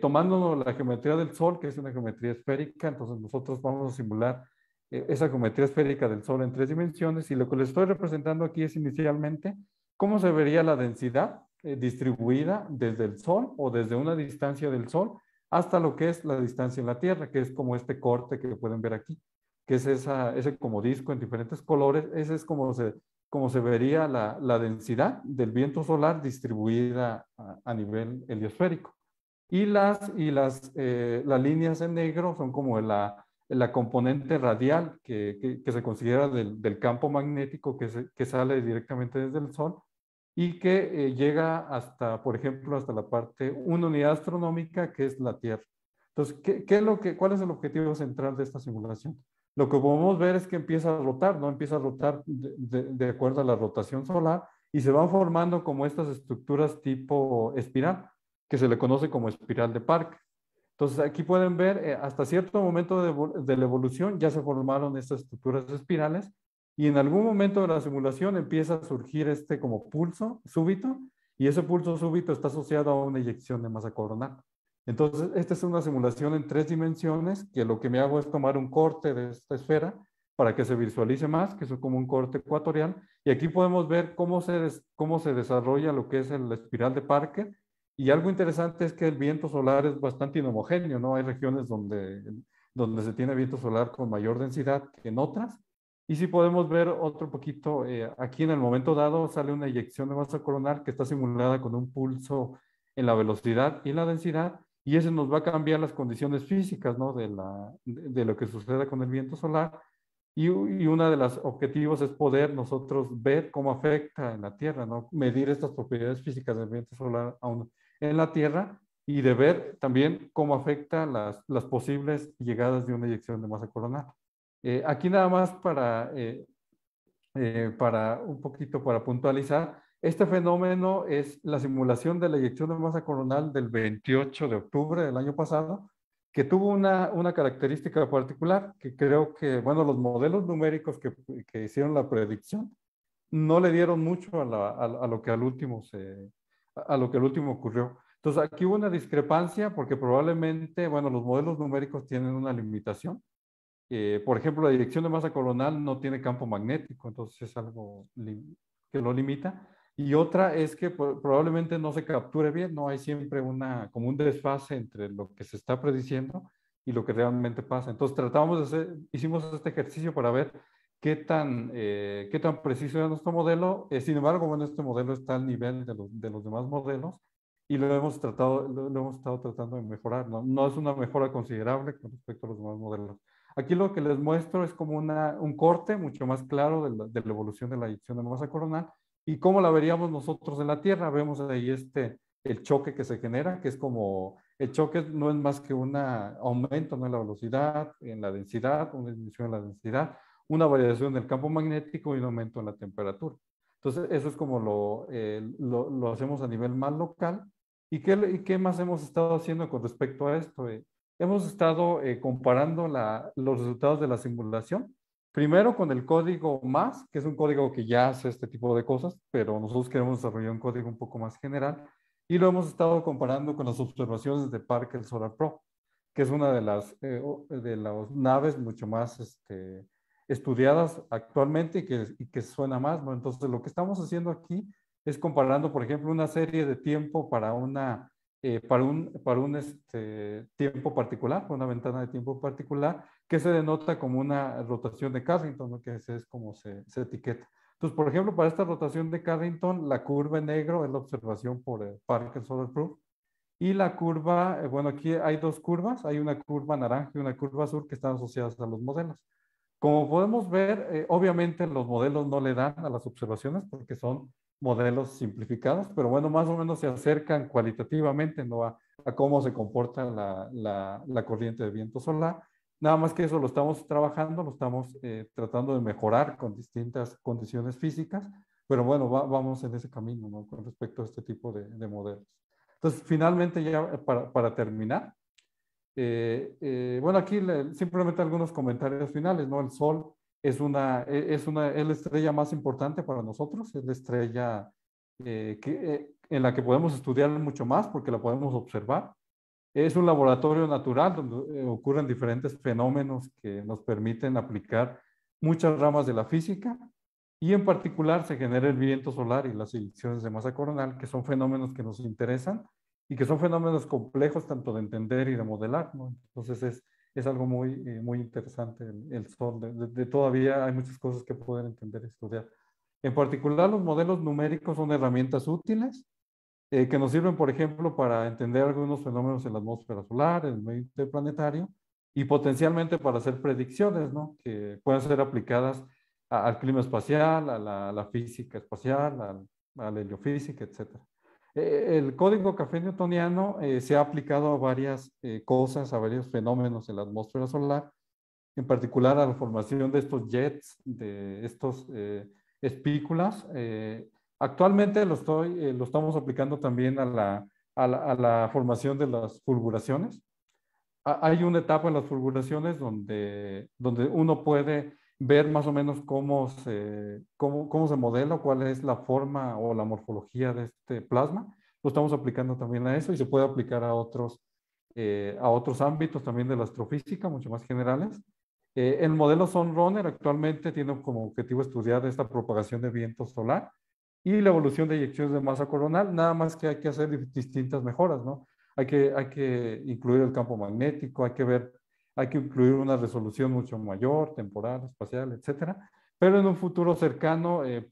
tomando la geometría del Sol, que es una geometría esférica, entonces nosotros vamos a simular e-, esa geometría esférica del Sol en tres dimensiones y lo que les estoy representando aquí es inicialmente cómo se vería la densidad eh, distribuida desde el Sol o desde una distancia del Sol hasta lo que es la distancia en la Tierra, que es como este corte que pueden ver aquí, que es esa, ese como disco en diferentes colores, ese es como se, como se vería la, densidad del viento solar distribuida a, nivel heliosférico. Y las, y las, eh, las líneas en negro son como la, la componente radial que, se considera del, campo magnético que, sale directamente desde el Sol y que eh, llega hasta, por ejemplo, hasta la parte, una unidad astronómica que es la Tierra. Entonces, ¿qué, es lo que, ¿cuál es el objetivo central de esta simulación? Lo que podemos ver es que empieza a rotar, ¿no? Empieza a rotar de, acuerdo a la rotación solar y se van formando como estas estructuras tipo espiral, que se le conoce como espiral de park entonces aquí pueden ver, eh, hasta cierto momento de, la evolución ya se formaron estas estructuras espirales y en algún momento de la simulación empieza a surgir este como pulso súbito y ese pulso súbito está asociado a una eyección de masa coronal. Entonces esta es una simulación en tres dimensiones que lo que me hago es tomar un corte de esta esfera para que se visualice más, que es como un corte ecuatorial. Y aquí podemos ver cómo se, cómo se desarrolla lo que es la espiral de Parker y algo interesante es que el viento solar es bastante inhomogéneo, ¿no? Hay regiones donde, donde se tiene viento solar con mayor densidad que en otras. Y si podemos ver otro poquito, eh, aquí en el momento dado sale una eyección de masa coronal que está simulada con un pulso en la velocidad y la densidad, y eso nos va a cambiar las condiciones físicas, ¿no? De, la, de lo que suceda con el viento solar. Y, y uno de los objetivos es poder nosotros ver cómo afecta en la Tierra, ¿no? Medir estas propiedades físicas del viento solar a un, en la Tierra y de ver también cómo afecta las, las posibles llegadas de una eyección de masa coronal. Eh, aquí nada más para, eh, eh, para un poquito para puntualizar, este fenómeno es la simulación de la eyección de masa coronal del 28 de octubre del año pasado, que tuvo una, una característica particular, que creo que, bueno, los modelos numéricos que, que hicieron la predicción no le dieron mucho a lo que al último se, a lo que el último ocurrió. Entonces, aquí hubo una discrepancia porque probablemente, bueno, los modelos numéricos tienen una limitación. Eh, por ejemplo, la dirección de masa coronal no tiene campo magnético, entonces es algo que lo limita. Y otra es que probablemente no se capture bien, no hay siempre una, como un desfase entre lo que se está prediciendo y lo que realmente pasa. Entonces tratamos de hacer, hicimos este ejercicio para ver qué tan, eh, qué tan preciso es nuestro modelo. Eh, sin embargo, bueno, este modelo está al nivel de los, de los demás modelos y lo hemos, tratado, lo, hemos estado tratando de mejorar. ¿no? es una mejora considerable con respecto a los demás modelos. Aquí lo que les muestro es como una, un corte mucho más claro de la, de la evolución de la eyección de masa coronal y cómo la veríamos nosotros en la Tierra. Vemos ahí este, el choque que se genera, que es como el choque no es más que un aumento en la velocidad, en la densidad, una disminución en la densidad, una variación del campo magnético y un aumento en la temperatura. Entonces, eso es como eh, lo, lo, hacemos a nivel más local. ¿Y qué, ¿Y qué, más hemos estado haciendo con respecto a esto? Eh, hemos estado eh, comparando la, los resultados de la simulación, primero con el código MAS, que es un código que ya hace este tipo de cosas, pero nosotros queremos desarrollar un código un poco más general, y lo hemos estado comparando con las observaciones de Parker Solar Pro, que es una de las de las naves mucho más este, estudiadas actualmente y que, suena más. entonces, lo que estamos haciendo aquí es comparando, por ejemplo, una serie de tiempo para, una, eh, para un, para un este, tiempo particular, una ventana de tiempo particular, que se denota como una rotación de Carrington, ¿no? que es, como se, etiqueta. Entonces, por ejemplo, para esta rotación de Carrington, la curva en negro es la observación por el eh, Parker Solar Proof. Y la curva, eh, bueno, aquí hay dos curvas, hay una curva naranja y una curva azul que están asociadas a los modelos. Como podemos ver, eh, obviamente los modelos no le dan a las observaciones porque son modelos simplificados, pero bueno, más o menos se acercan cualitativamente ¿no? a, cómo se comporta la, corriente de viento solar. Nada más que eso lo estamos trabajando, lo estamos eh, tratando de mejorar con distintas condiciones físicas, pero bueno, vamos en ese camino con respecto a este tipo de, modelos. Entonces, finalmente ya eh, para, para terminar, eh, eh, bueno, aquí simplemente algunos comentarios finales, ¿no? El Sol es una, e, es una, es la estrella más importante para nosotros, es la estrella eh, en la que podemos estudiar mucho más porque la podemos observar. Es un laboratorio natural donde ocurren diferentes fenómenos que nos permiten aplicar muchas ramas de la física y en particular se genera el viento solar y las eyecciones de masa coronal, que son fenómenos que nos interesan y que son fenómenos complejos tanto de entender y de modelar, ¿no? Entonces es, es algo muy, eh, muy interesante el, sol, de, todavía hay muchas cosas que poder entender y estudiar. En particular, los modelos numéricos son herramientas útiles eh, que nos sirven, por ejemplo, para entender algunos fenómenos en la atmósfera solar, en el medio planetario y potencialmente para hacer predicciones, ¿no? Que pueden ser aplicadas al clima espacial, a la, física espacial, a, la heliofísica, etcétera. Eh, el código café newtoniano eh, se ha aplicado a varias eh, cosas, a varios fenómenos en la atmósfera solar, en particular a la formación de estos jets, de estos espículas. actualmente lo, estoy, lo estamos aplicando también a la, formación de las fulguraciones. hay una etapa en las fulguraciones donde, donde uno puede ver más o menos cómo se, cómo, cómo se modela, cuál es la forma o la morfología de este plasma. Lo estamos aplicando también a eso y se puede aplicar a otros, eh, a otros ámbitos también de la astrofísica, mucho más generales. Eh, el modelo Sunrunner actualmente tiene como objetivo estudiar esta propagación de viento solar y la evolución de eyecciones de masa coronal, nada más que hay que hacer distintas mejoras, ¿no? Hay que, hay que incluir el campo magnético, hay que ver hay que incluir una resolución mucho mayor, temporal, espacial, etcétera. Pero en un futuro cercano eh,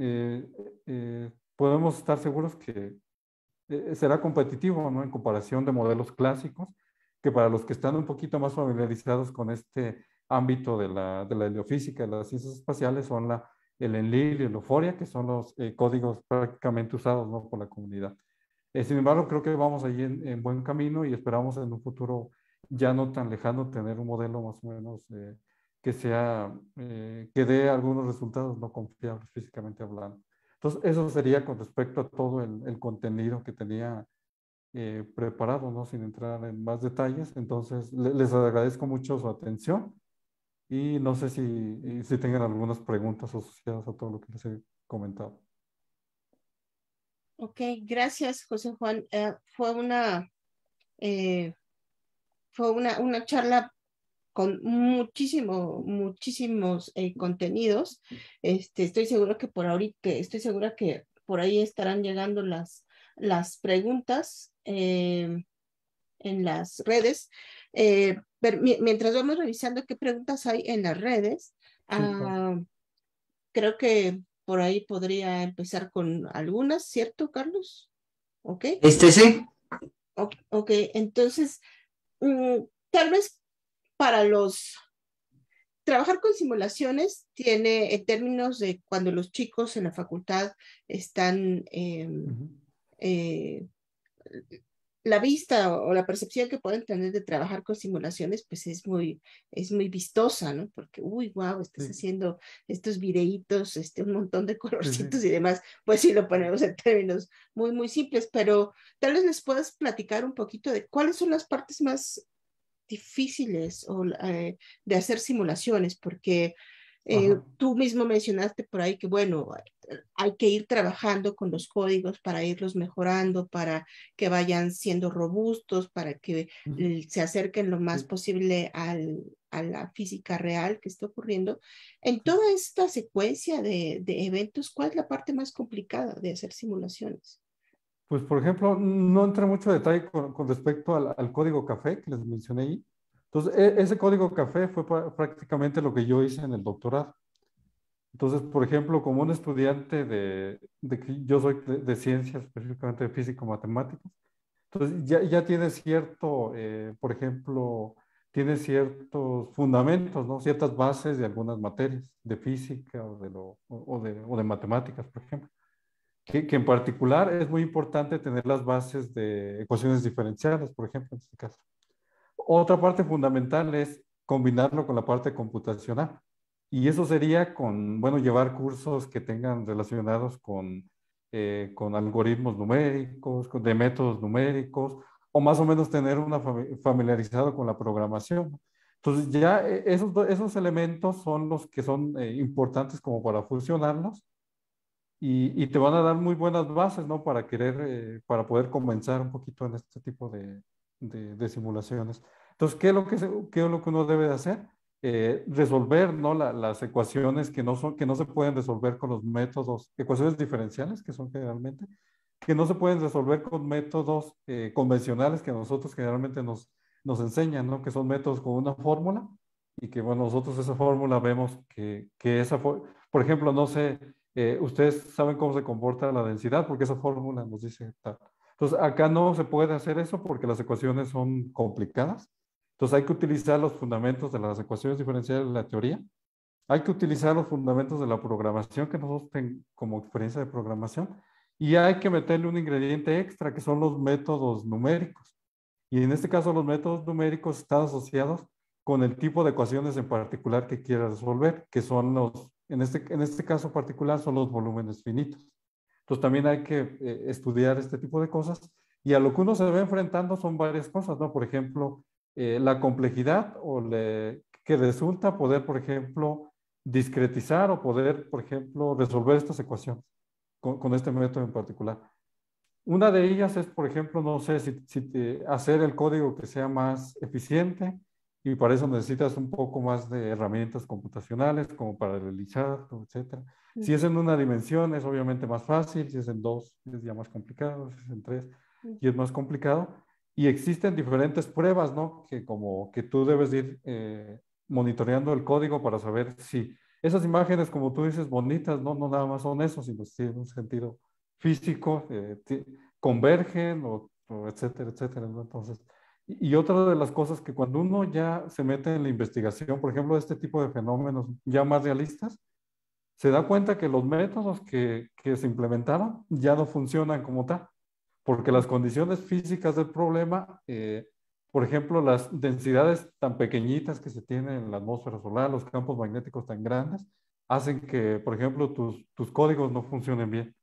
eh, eh, podemos estar seguros que será competitivo, ¿no? En comparación de modelos clásicos, que para los que están un poquito más familiarizados con este ámbito de la, de la heliofísica, de las ciencias espaciales, son la, el ENLIL y el EUFORIA, que son los códigos prácticamente usados ¿no? por la comunidad. sin embargo, creo que vamos ahí en, en buen camino y esperamos en un futuro ya no tan lejano tener un modelo más o menos eh, que sea, eh, que dé algunos resultados no confiables físicamente hablando. Entonces, eso sería con respecto a todo el, contenido que tenía eh, preparado, ¿no? Sin entrar en más detalles. Entonces, les agradezco mucho su atención y no sé si, si tengan algunas preguntas asociadas a todo lo que les he comentado. Ok, gracias José Juan. fue una eh, fue una, una charla con muchísimo, muchísimos eh, contenidos. Este, estoy seguro que por ahorita, estoy segura que por ahí estarán llegando las, las preguntas em, en las redes. Eh, mientras vamos revisando qué preguntas hay en las redes, ah, creo que por ahí podría empezar con algunas, ¿cierto, Carlos? ¿Ok? Este sí. Ok, okay. entonces Mm, tal vez para los... Trabajar con simulaciones tiene términos de cuando los chicos en la facultad están em, la vista o, la percepción que pueden tener de trabajar con simulaciones, pues es muy, es muy vistosa, ¿no? Porque, uy, wow, estás haciendo estos videitos, este, un montón de colorcitos y demás, pues sí lo ponemos en términos muy, muy simples, pero tal vez les puedas platicar un poquito de cuáles son las partes más difíciles o, eh, de hacer simulaciones, porque eh, tú mismo mencionaste por ahí que, bueno, hay que ir trabajando con los códigos para irlos mejorando, para que vayan siendo robustos, para que se acerquen lo más posible al, a la física real que está ocurriendo. En toda esta secuencia de, eventos, ¿cuál es la parte más complicada de hacer simulaciones? Pues, por ejemplo, no entra mucho detalle con, respecto al, al, código café que les mencioné ahí, entonces, e, ese código café fue prácticamente lo que yo hice en el doctorado. Entonces, por ejemplo, como un estudiante de, yo soy de, ciencias, específicamente de físico-matemáticas, entonces ya, ya, tiene cierto, eh, por ejemplo, tiene ciertos fundamentos, ¿no? Ciertas bases de algunas materias, de física o de, o de, matemáticas, por ejemplo. Que, que, en particular es muy importante tener las bases de ecuaciones diferenciales, por ejemplo, en este caso otra parte fundamental es combinarlo con la parte computacional. Y eso sería con, bueno, llevar cursos que tengan relacionados con, eh, con algoritmos numéricos, de métodos numéricos, o más o menos tener una familiarizado con la programación. Entonces ya eh, esos, esos elementos son los que son eh, importantes como para fusionarlos y, te van a dar muy buenas bases, ¿no? Para querer, para poder comenzar un poquito en este tipo de, de, simulaciones. Entonces, ¿qué es lo que, qué es lo que uno debe de hacer? Eh, resolver ¿no? las ecuaciones que no, son, que no se pueden resolver con los métodos, ecuaciones diferenciales, que son generalmente, que no se pueden resolver con métodos eh, convencionales que nosotros generalmente nos, nos enseñan, ¿no? que son métodos con una fórmula y que bueno, nosotros esa fórmula vemos que, que esa, por ejemplo, no sé, eh, ustedes saben cómo se comporta la densidad porque esa fórmula nos dice tal. Entonces, acá no se puede hacer eso porque las ecuaciones son complicadas. Entonces, hay que utilizar los fundamentos de las ecuaciones diferenciales de la teoría. Hay que utilizar los fundamentos de la programación que nosotros tenemos como experiencia de programación. Y hay que meterle un ingrediente extra, que son los métodos numéricos. Y en este caso, los métodos numéricos están asociados con el tipo de ecuaciones en particular que quiera resolver, que son los, en este, en este caso particular, son los volúmenes finitos. Entonces también hay que eh, estudiar este tipo de cosas y a lo que uno se va enfrentando son varias cosas, ¿no? Por ejemplo, eh, la complejidad o que resulta poder, por ejemplo, discretizar o poder, por ejemplo, resolver estas ecuaciones con, este método en particular. Una de ellas es, por ejemplo, no sé, si, hacer el código que sea más eficiente, y para eso necesitas un poco más de herramientas computacionales como paralelizar, etc. etcétera. Si es en una dimensión es obviamente más fácil, si es en dos es ya más complicado, si es en tres y es más complicado. Y existen diferentes pruebas, ¿no? Que como que tú debes ir eh, monitoreando el código para saber si esas imágenes, como tú dices, bonitas, no, no nada más son eso, sino si tienen un sentido físico, eh, convergen, o, etcétera, etcétera. Entonces, y otra de las cosas que cuando uno ya se mete en la investigación, por ejemplo, de este tipo de fenómenos ya más realistas, se da cuenta que los métodos que, se implementaron ya no funcionan como tal, porque las condiciones físicas del problema, eh, por ejemplo, las densidades tan pequeñitas que se tienen en la atmósfera solar, los campos magnéticos tan grandes, hacen que, por ejemplo, tus, tus códigos no funcionen bien.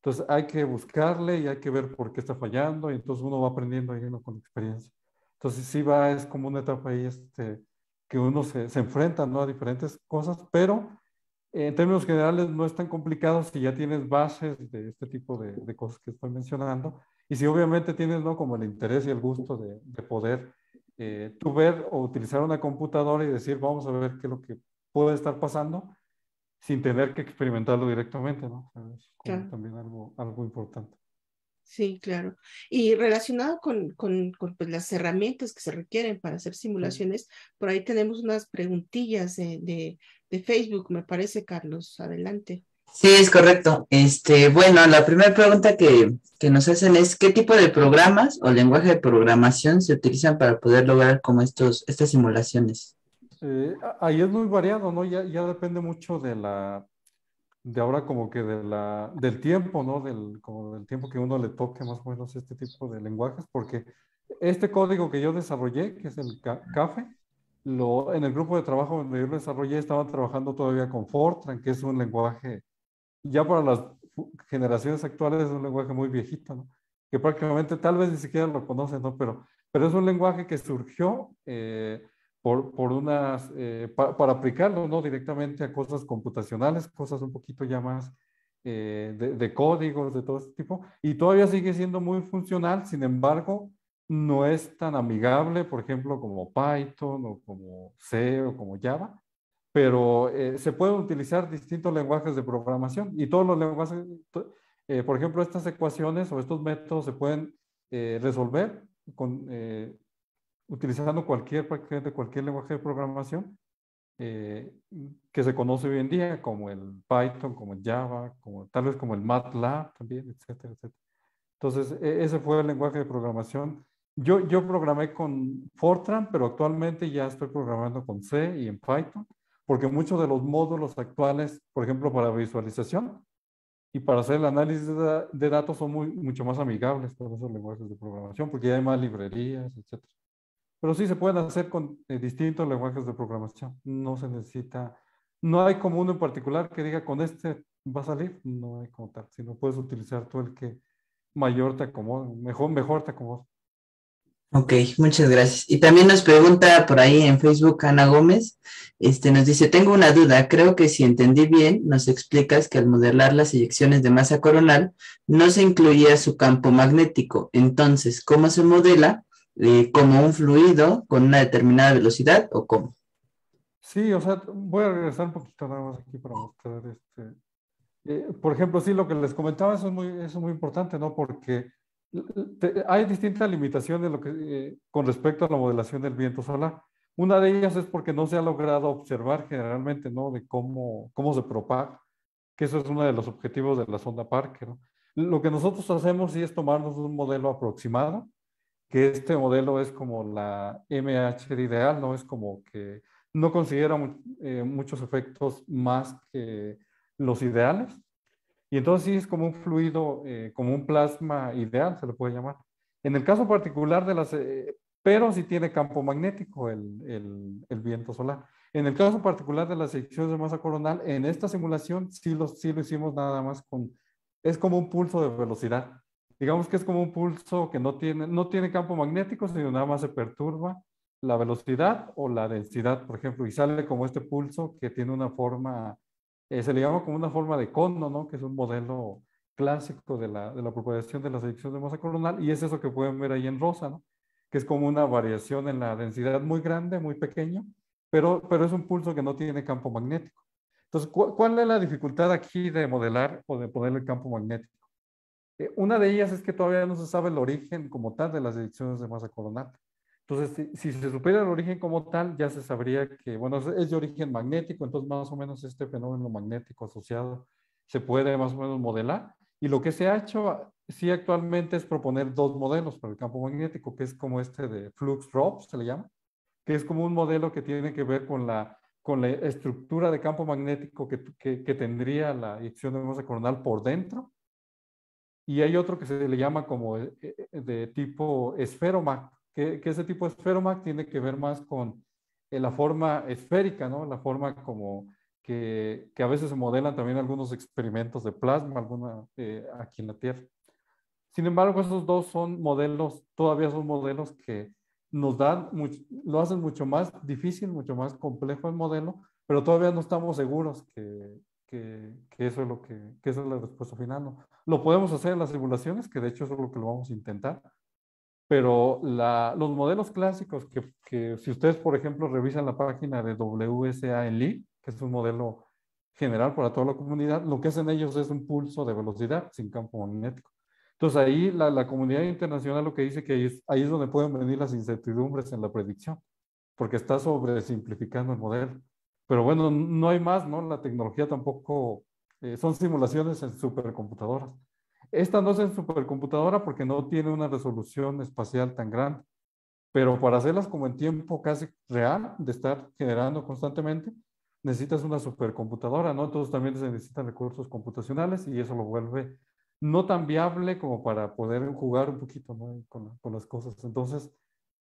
Entonces hay que buscarle y hay que ver por qué está fallando y entonces uno va aprendiendo ahí con experiencia. Entonces sí va, es como una etapa ahí este, que uno se, enfrenta ¿no? a diferentes cosas, pero en términos generales no es tan complicado si ya tienes bases de este tipo de, cosas que estoy mencionando y si obviamente tienes ¿no? como el interés y el gusto de, poder eh, tú ver o utilizar una computadora y decir vamos a ver qué es lo que puede estar pasando sin tener que experimentarlo directamente, ¿no? Es también algo, algo importante. Sí, claro. Y relacionado con, pues, las herramientas que se requieren para hacer simulaciones, por ahí tenemos unas preguntillas de, Facebook, me parece, Carlos. Adelante. Sí, es correcto. Este, bueno, la primera pregunta que, nos hacen es ¿qué tipo de programas o lenguaje de programación se utilizan para poder lograr como estos, estas simulaciones? Eh, ahí es muy variado, ¿no? Ya, ya depende mucho de la, de ahora como que de del tiempo, ¿no? Del, como del tiempo que uno le toque más o menos este tipo de lenguajes, porque este código que yo desarrollé, que es el CAFE, lo, en el grupo de trabajo donde yo lo desarrollé estaban trabajando todavía con Fortran, que es un lenguaje, ya para las generaciones actuales es un lenguaje muy viejito, ¿no? que prácticamente tal vez ni siquiera lo conocen, ¿no? pero, pero es un lenguaje que surgió eh, por, unas, eh, para aplicarlo ¿no? directamente a cosas computacionales, cosas un poquito ya más eh, de, códigos, de todo este tipo, y todavía sigue siendo muy funcional, sin embargo, no es tan amigable, por ejemplo, como Python o como C o como Java, pero eh, se pueden utilizar distintos lenguajes de programación y todos los lenguajes, por ejemplo, estas ecuaciones o estos métodos se pueden resolver con utilizando cualquier, prácticamente cualquier lenguaje de programación eh, que se conoce hoy en día, como el Python, como el Java, como, tal vez como el MATLAB también, etcétera, Entonces, e, ese fue el lenguaje de programación. Yo, yo programé con Fortran, pero actualmente ya estoy programando con C y en Python, porque muchos de los módulos actuales, por ejemplo, para visualización y para hacer el análisis de, datos son muy, mucho más amigables para esos lenguajes de programación, porque ya hay más librerías, etcétera pero sí se pueden hacer con eh, distintos lenguajes de programación. No se necesita, no hay como uno en particular que diga con este va a salir, no hay como tal, no puedes utilizar tú el que mayor te acomoda, mejor, mejor te acomoda. Ok, muchas gracias. Y también nos pregunta por ahí en Facebook Ana Gómez, este, nos dice, tengo una duda, creo que si entendí bien, nos explicas que al modelar las eyecciones de masa coronal no se incluía su campo magnético. Entonces, ¿cómo se modela eh, como un fluido con una determinada velocidad o cómo? Sí, o sea, voy a regresar un poquito más aquí para mostrar este. Eh, por ejemplo, sí, lo que les comentaba, eso es muy, es muy importante, ¿no? Porque eh, hay distintas limitaciones lo que, con respecto a la modelación del viento solar. Una de ellas es porque no se ha logrado observar generalmente, ¿no? De cómo, cómo se propaga, que eso es uno de los objetivos de la sonda Parker, ¿no? Lo que nosotros hacemos sí es tomarnos un modelo aproximado que este modelo es como la MH ideal, ¿no? Es como que no considera eh, muchos efectos más que los ideales. Y entonces sí es como un fluido, eh, como un plasma ideal, se le puede llamar. En el caso particular de las... Eh, pero sí tiene campo magnético el, el, el, viento solar. En el caso particular de las secciones de masa coronal, en esta simulación sí lo, sí lo hicimos nada más con... Es como un pulso de velocidad digamos que es como un pulso que no tiene, no tiene campo magnético, sino nada más se perturba la velocidad o la densidad, por ejemplo, y sale como este pulso que tiene una forma, eh, se le llama como una forma de cono, ¿no? Que es un modelo clásico de la, de la propagación de las selección de masa coronal, y es eso que pueden ver ahí en rosa, Que es como una variación en la densidad muy grande, muy pequeño, pero, pero es un pulso que no tiene campo magnético. Entonces, ¿cuál es la dificultad aquí de modelar o de poner el campo magnético? Eh, una de ellas es que todavía no se sabe el origen como tal de las ediciones de masa coronal. Entonces, si, se supiera el origen como tal, ya se sabría que, bueno, es de origen magnético, entonces más o menos este fenómeno magnético asociado se puede más o menos modelar. Y lo que se ha hecho, sí, actualmente es proponer dos modelos para el campo magnético, que es como este de flux ropes, se le llama, que es como un modelo que tiene que ver con la, con la estructura de campo magnético que, que, tendría la edición de masa coronal por dentro y hay otro que se le llama como eh, eh, eh, de tipo esferomac, que, que ese tipo esferomac tiene que ver más con la forma esférica, ¿no? La forma como que, que a veces se modelan también algunos experimentos de plasma alguna, aquí en la Tierra. Sin embargo, esos dos son modelos, todavía son modelos que nos dan, lo hacen mucho más difícil, mucho más complejo el modelo, pero todavía no estamos seguros que, que, eso es lo que, que es la respuesta final. Lo podemos hacer en las simulaciones, que de hecho eso es lo que lo vamos a intentar, pero la, los modelos clásicos que, que, si ustedes, por ejemplo, revisan la página de WSA en Lee, que es un modelo general para toda la comunidad, lo que hacen ellos es un pulso de velocidad sin campo magnético. Entonces ahí la, la comunidad internacional lo que dice que ahí es, ahí es donde pueden venir las incertidumbres en la predicción, porque está sobresimplificando el modelo. Pero bueno, no hay más, ¿no? La tecnología tampoco eh, son simulaciones en supercomputadoras. Esta no es en supercomputadora porque no tiene una resolución espacial tan grande, pero para hacerlas como en tiempo casi real, de estar generando constantemente, necesitas una supercomputadora, ¿no? Entonces también se necesitan recursos computacionales y eso lo vuelve no tan viable como para poder jugar un poquito ¿no? con, con, las cosas. Entonces,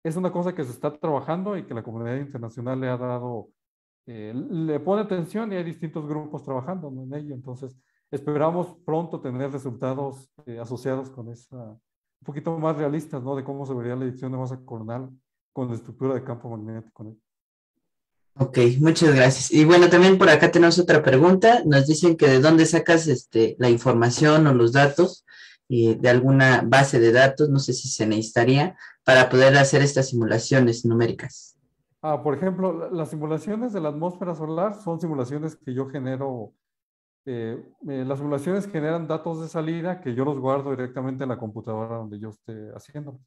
es una cosa que se está trabajando y que la comunidad internacional le ha dado eh, le pone atención y hay distintos grupos trabajando en ello. Entonces, esperamos pronto tener resultados eh, asociados con esa, un poquito más realistas, ¿no? De cómo se vería la edición de masa coronal con estructura de campo magnético. Ok, muchas gracias. Y bueno, también por acá tenemos otra pregunta. Nos dicen que de dónde sacas este, la información o los datos de alguna base de datos, no sé si se necesitaría, para poder hacer estas simulaciones numéricas. Ah, por ejemplo, las simulaciones de la atmósfera solar son simulaciones que yo genero. Eh, las simulaciones generan datos de salida que yo los guardo directamente en la computadora donde yo esté haciéndolo.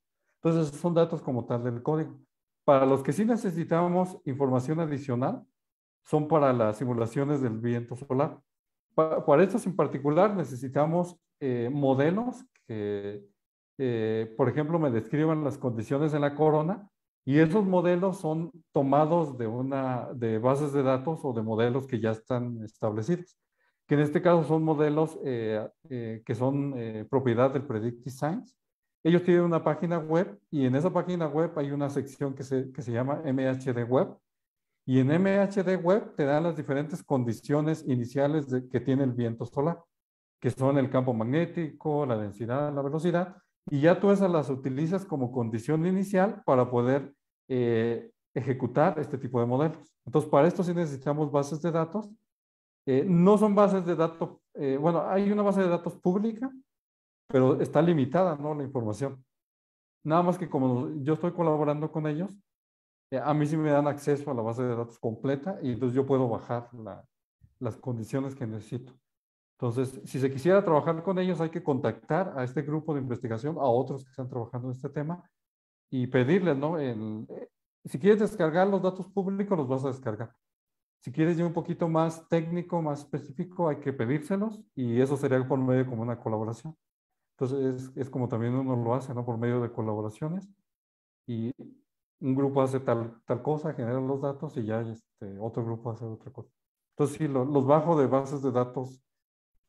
Entonces, son datos como tal del código. Para los que sí necesitamos información adicional, son para las simulaciones del viento solar. Para, estos estas en particular necesitamos eh, modelos que, eh, por ejemplo, me describan las condiciones de la corona y esos modelos son tomados de, una, de bases de datos o de modelos que ya están establecidos, que en este caso son modelos eh, eh, que son eh, propiedad del Predictive Science. Ellos tienen una página web y en esa página web hay una sección que se, llama MHD Web. Y en MHD Web te dan las diferentes condiciones iniciales que tiene el viento solar, que son el campo magnético, la densidad, la velocidad, y ya tú esas las utilizas como condición inicial para poder eh, ejecutar este tipo de modelos. Entonces, para esto sí necesitamos bases de datos. Eh, no son bases de datos, eh, bueno, hay una base de datos pública, pero está limitada, ¿no? La información. Nada más que como yo estoy colaborando con ellos, a mí sí me dan acceso a la base de datos completa y entonces yo puedo bajar las condiciones que necesito. Entonces, si se quisiera trabajar con ellos, hay que contactar a este grupo de investigación, a otros que están trabajando en este tema, y pedirles, ¿no? El, eh, si quieres descargar los datos públicos, los vas a descargar. Si quieres ya un poquito más técnico, más específico, hay que pedírselos y eso sería por medio como una colaboración. Entonces, es, es como también uno lo hace, ¿no? Por medio de colaboraciones. Y un grupo hace tal, tal cosa, genera los datos y ya este, otro grupo hace otra cosa. Entonces, sí, los bajo de bases de datos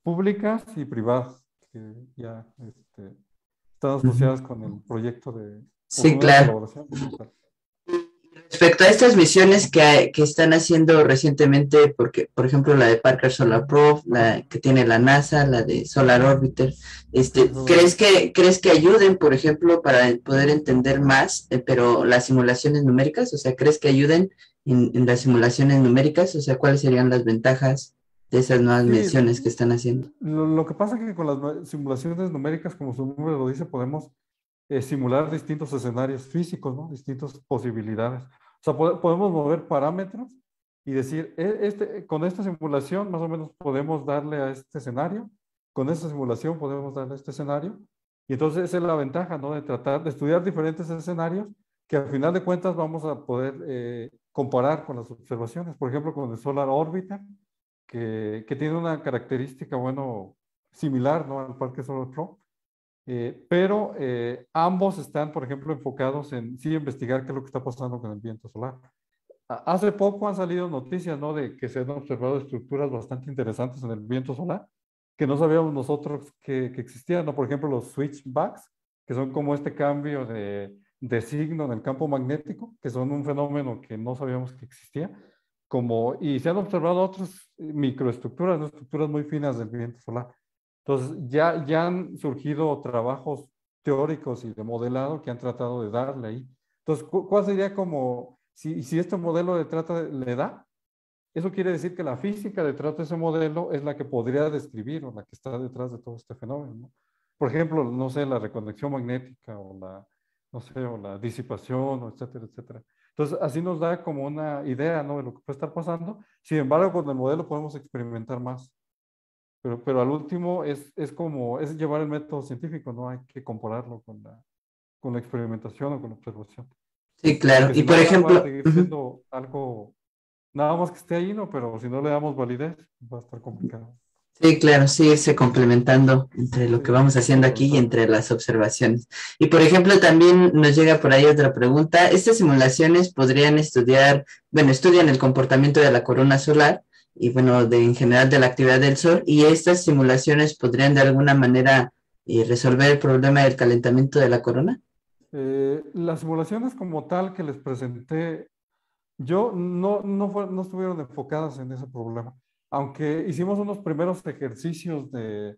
públicas y privadas, que ya este, están asociadas con el proyecto de... Sí, claro. Respecto a estas misiones que, están haciendo recientemente, porque, por ejemplo, la de Parker Solar Probe, la que tiene la NASA, la de Solar Orbiter, este, ¿crees, que, ¿crees que ayuden, por ejemplo, para poder entender más, eh, pero las simulaciones numéricas? O sea, ¿crees que ayuden en, en las simulaciones numéricas? O sea, ¿cuáles serían las ventajas esas nuevas sí, menciones que están haciendo. Lo, que pasa es que con las simulaciones numéricas, como su nombre lo dice, podemos eh, simular distintos escenarios físicos, ¿no? distintas posibilidades. O sea, podemos mover parámetros y decir, e-, este, con esta simulación más o menos podemos darle a este escenario, con esta simulación podemos darle a este escenario. Y entonces esa es la ventaja, De tratar de estudiar diferentes escenarios que al final de cuentas vamos a poder eh, comparar con las observaciones. Por ejemplo, con el Solar Orbiter, que, tiene una característica, bueno, similar ¿no? al Parque Solar Pro, eh, pero eh, ambos están, por ejemplo, enfocados en sí investigar qué es lo que está pasando con el viento solar. Hace poco han salido noticias ¿no? de que se han observado estructuras bastante interesantes en el viento solar que no sabíamos nosotros que, que existían, ¿no? por ejemplo, los switchbacks, que son como este cambio de, de signo en el campo magnético, que son un fenómeno que no sabíamos que existía como, y se han observado otras eh, microestructuras, estructuras muy finas del viento solar. Entonces, ya, ya han surgido trabajos teóricos y de modelado que han tratado de darle ahí. Entonces, ¿cuál sería como, si, si este modelo de trata le da? Eso quiere decir que la física detrás de ese modelo es la que podría describir o la que está detrás de todo este fenómeno. Por ejemplo, no sé, la reconexión magnética o la, no sé, o la disipación, o etcétera, etcétera. Entonces, así nos da como una idea ¿no? de lo que puede estar pasando. Sin embargo, con el modelo podemos experimentar más. Pero, pero al último es, es como, es llevar el método científico, ¿no? Hay que compararlo con la, con la experimentación o con la observación. Sí, claro. y por ejemplo... siendo algo, nada más que esté ahí, ¿no? Pero si no le damos validez, va a estar complicado. Sí, claro, sí, se complementando entre lo que vamos haciendo aquí y entre las observaciones. Y por ejemplo, también nos llega por ahí otra pregunta. Estas simulaciones podrían estudiar, bueno, estudian el comportamiento de la corona solar y bueno, de, en general de la actividad del Sol, y estas simulaciones podrían de alguna manera eh, resolver el problema del calentamiento de la corona. Eh, las simulaciones como tal que les presenté, yo no, no estuvieron enfocadas en ese problema aunque hicimos unos primeros ejercicios de,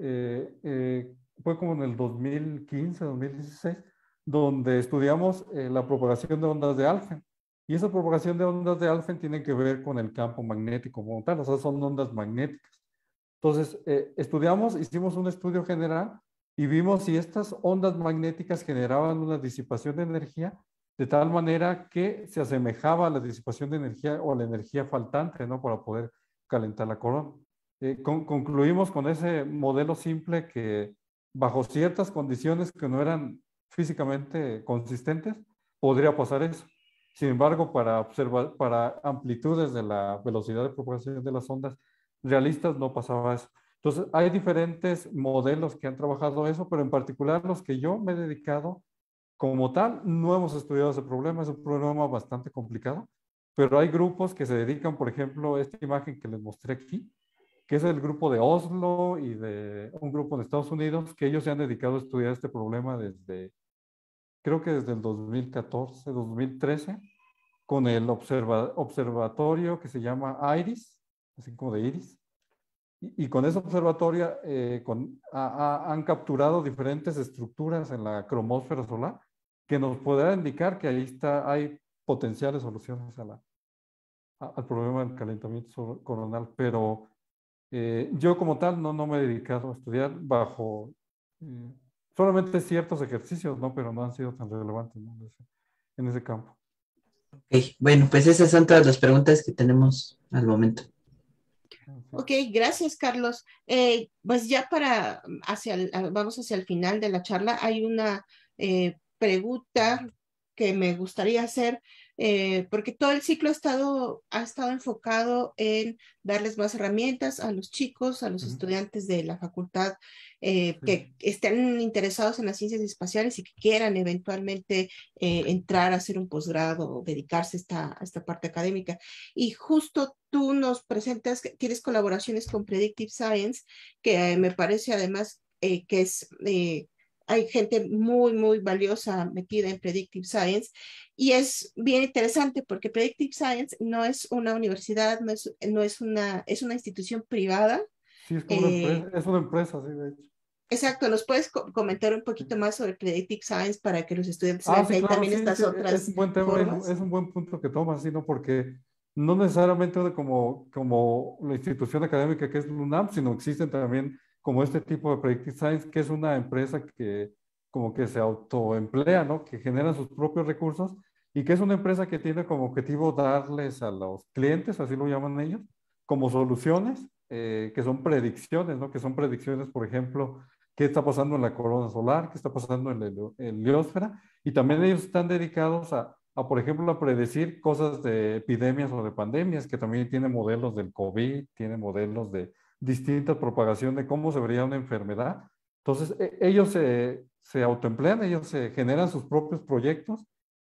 eh, eh, fue como en el 2015, 2016, donde estudiamos eh, la propagación de ondas de Alfen. Y esa propagación de ondas de Alfen tiene que ver con el campo magnético como tal, o sea, son ondas magnéticas. Entonces, estudiamos, hicimos un estudio general y vimos si estas ondas magnéticas generaban una disipación de energía de tal manera que se asemejaba a la disipación de energía o a la energía faltante, ¿no? Para poder calentar la corona. Eh, concluimos con ese modelo simple que bajo ciertas condiciones que no eran físicamente consistentes, podría pasar eso. Sin embargo, para, observar, para amplitudes de la velocidad de propagación de las ondas realistas no pasaba eso. Entonces, hay diferentes modelos que han trabajado eso, pero en particular los que yo me he dedicado como tal, no hemos estudiado ese problema, es un problema bastante complicado pero hay grupos que se dedican, por ejemplo, a esta imagen que les mostré aquí, que es el grupo de Oslo y de un grupo de Estados Unidos, que ellos se han dedicado a estudiar este problema desde, creo que desde el 2014, 2013, con el observatorio que se llama IRIS, así como de IRIS. Y, con ese observatorio eh, han capturado diferentes estructuras en la cromósfera solar que nos podrá indicar que ahí está, hay potenciales soluciones a la, al problema del calentamiento coronal, pero eh, yo como tal no, no me he dedicado a estudiar bajo eh, solamente ciertos ejercicios, ¿no? Pero no han sido tan relevantes en, ese, campo. bueno, pues esas son todas las preguntas que tenemos al momento. Ok, gracias Carlos. Eh, pues ya para hacia vamos hacia el final de la charla, hay una pregunta que me gustaría hacer, eh, porque todo el ciclo ha estado, ha estado enfocado en darles más herramientas a los chicos, a los estudiantes de la facultad eh, que estén interesados en las ciencias espaciales y que quieran eventualmente eh, entrar a hacer un posgrado o dedicarse esta, a esta parte académica. Y justo tú nos presentas, tienes colaboraciones con Predictive Science, que me parece además que es hay gente muy, muy valiosa metida en Predictive Science y es bien interesante porque Predictive Science no es una universidad, no es, una, es una institución privada. Sí, es, como una, eh, empresa, es una empresa, sí, de hecho. Exacto, ¿nos puedes comentar un poquito más sobre Predictive Science para que los estudiantes ah, también estas otras es un, buen es, un buen punto que tomas, sino porque no necesariamente como, como la institución académica que es UNAM, sino existen también como este tipo de Predictive Science, que es una empresa que como que se autoemplea, ¿no? Que genera sus propios recursos y que es una empresa que tiene como objetivo darles a los clientes, así lo llaman ellos, como soluciones eh, que son predicciones, ¿no? Que son predicciones, por ejemplo, qué está pasando en la corona solar, qué está pasando en la heliosfera, y también ellos están dedicados a, a, por ejemplo, a predecir cosas de epidemias o de pandemias, que también tiene modelos del COVID, tiene modelos de distinta propagación de cómo se vería una enfermedad. Entonces, e, ellos se, se autoemplean, ellos se generan sus propios proyectos,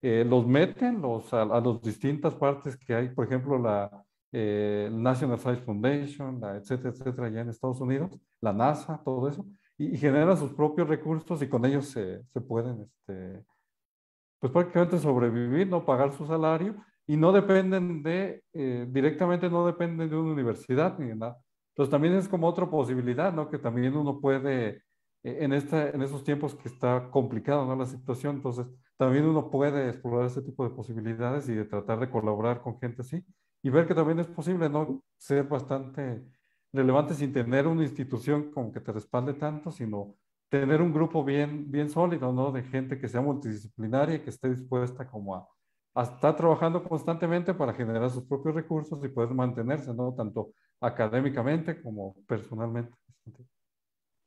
eh, los meten los, a, las distintas partes que hay, por ejemplo, la eh, National Science Foundation, la, etcétera, etcétera, allá en Estados Unidos, la NASA, todo eso, y, generan sus propios recursos y con ellos se, pueden, este, pues prácticamente sobrevivir, no pagar su salario y no dependen de, eh, directamente no dependen de una universidad ni de nada entonces pues también es como otra posibilidad, ¿no? Que también uno puede, eh, en, esta, en esos tiempos que está complicado, ¿no? La situación, entonces también uno puede explorar ese tipo de posibilidades y de tratar de colaborar con gente así y ver que también es posible, ¿no? Ser bastante relevante sin tener una institución como que te respalde tanto, sino tener un grupo bien, bien sólido, ¿no? De gente que sea multidisciplinaria y que esté dispuesta como a, a estar trabajando constantemente para generar sus propios recursos y poder mantenerse, ¿no? Tanto académicamente como personalmente.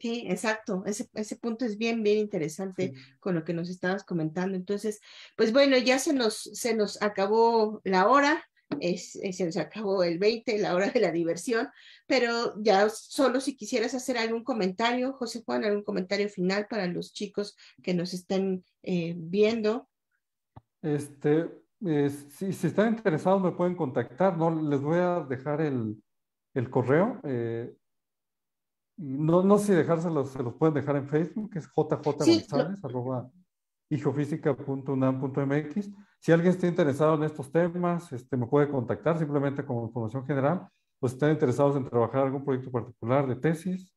Sí, exacto. Ese, punto es bien, bien interesante con lo que nos estabas comentando. Entonces, pues bueno, ya se nos, se nos acabó la hora. Es, eh, se nos acabó el 20, la hora de la diversión, pero ya solo si quisieras hacer algún comentario, José Juan, algún comentario final para los chicos que nos están eh, viendo. Este, si, si, están interesados me pueden contactar, ¿no? Les voy a dejar el, el correo. Eh, no, no, sé si dejárselos, se los pueden dejar en Facebook, que es arroba, Sí, mx Si alguien está interesado en estos temas, este, me puede contactar simplemente como información general, o pues, si están interesados en trabajar algún proyecto particular de tesis,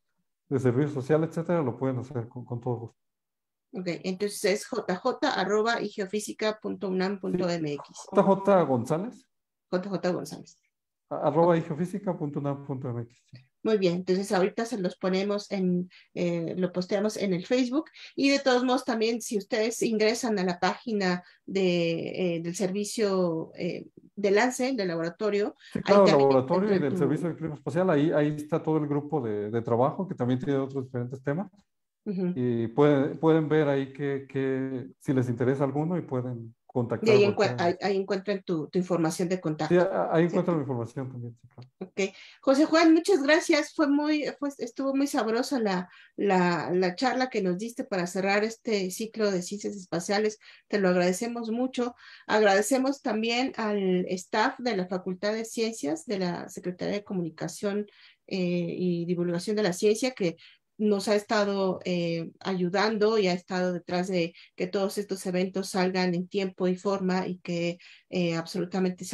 de servicio social, etcétera, lo pueden hacer con, todo gusto. Ok, entonces es jj.geofísica.unam.mx. JJ González. JJ González arroba geofísica.unam.mx. Muy bien, entonces ahorita se los ponemos en, eh, lo posteamos en el Facebook y de todos modos también si ustedes ingresan a la página de, eh, del servicio eh, de lance, del laboratorio. Sí, claro, el laboratorio y del servicio de clima espacial, ahí, ahí está todo el grupo de, de trabajo que también tiene otros diferentes temas. Y pueden pueden ver ahí que, que si les interesa alguno y pueden y ahí, encuentran tu, información de contacto. Sí, ahí encuentran mi información también. Ok. José Juan, muchas gracias. Fue muy, estuvo muy sabrosa la, charla que nos diste para cerrar este ciclo de ciencias espaciales. Te lo agradecemos mucho. Agradecemos también al staff de la Facultad de Ciencias de la Secretaría de Comunicación eh, y divulgación de la ciencia que nos ha estado eh, ayudando y ha estado detrás de que todos estos eventos salgan en tiempo y forma y que eh, absolutamente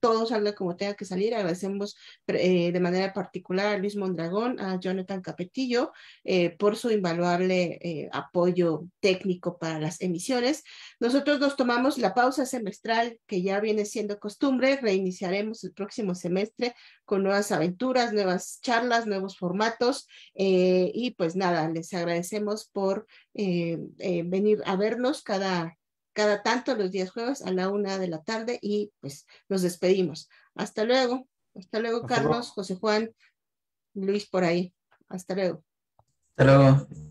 todo salga como tenga que salir. Agradecemos eh, de manera particular a Luis Mondragón, a Jonathan Capetillo eh, por su invaluable eh, apoyo técnico para las emisiones. Nosotros nos tomamos la pausa semestral que ya viene siendo costumbre. Reiniciaremos el próximo semestre con nuevas aventuras, nuevas charlas, nuevos formatos. y pues nada, les agradecemos por venir a vernos cada cada tanto los días jueves a la una de la tarde y pues nos despedimos. Hasta luego. Hasta luego, Carlos, José Juan, Luis por ahí. Hasta luego. Hasta luego.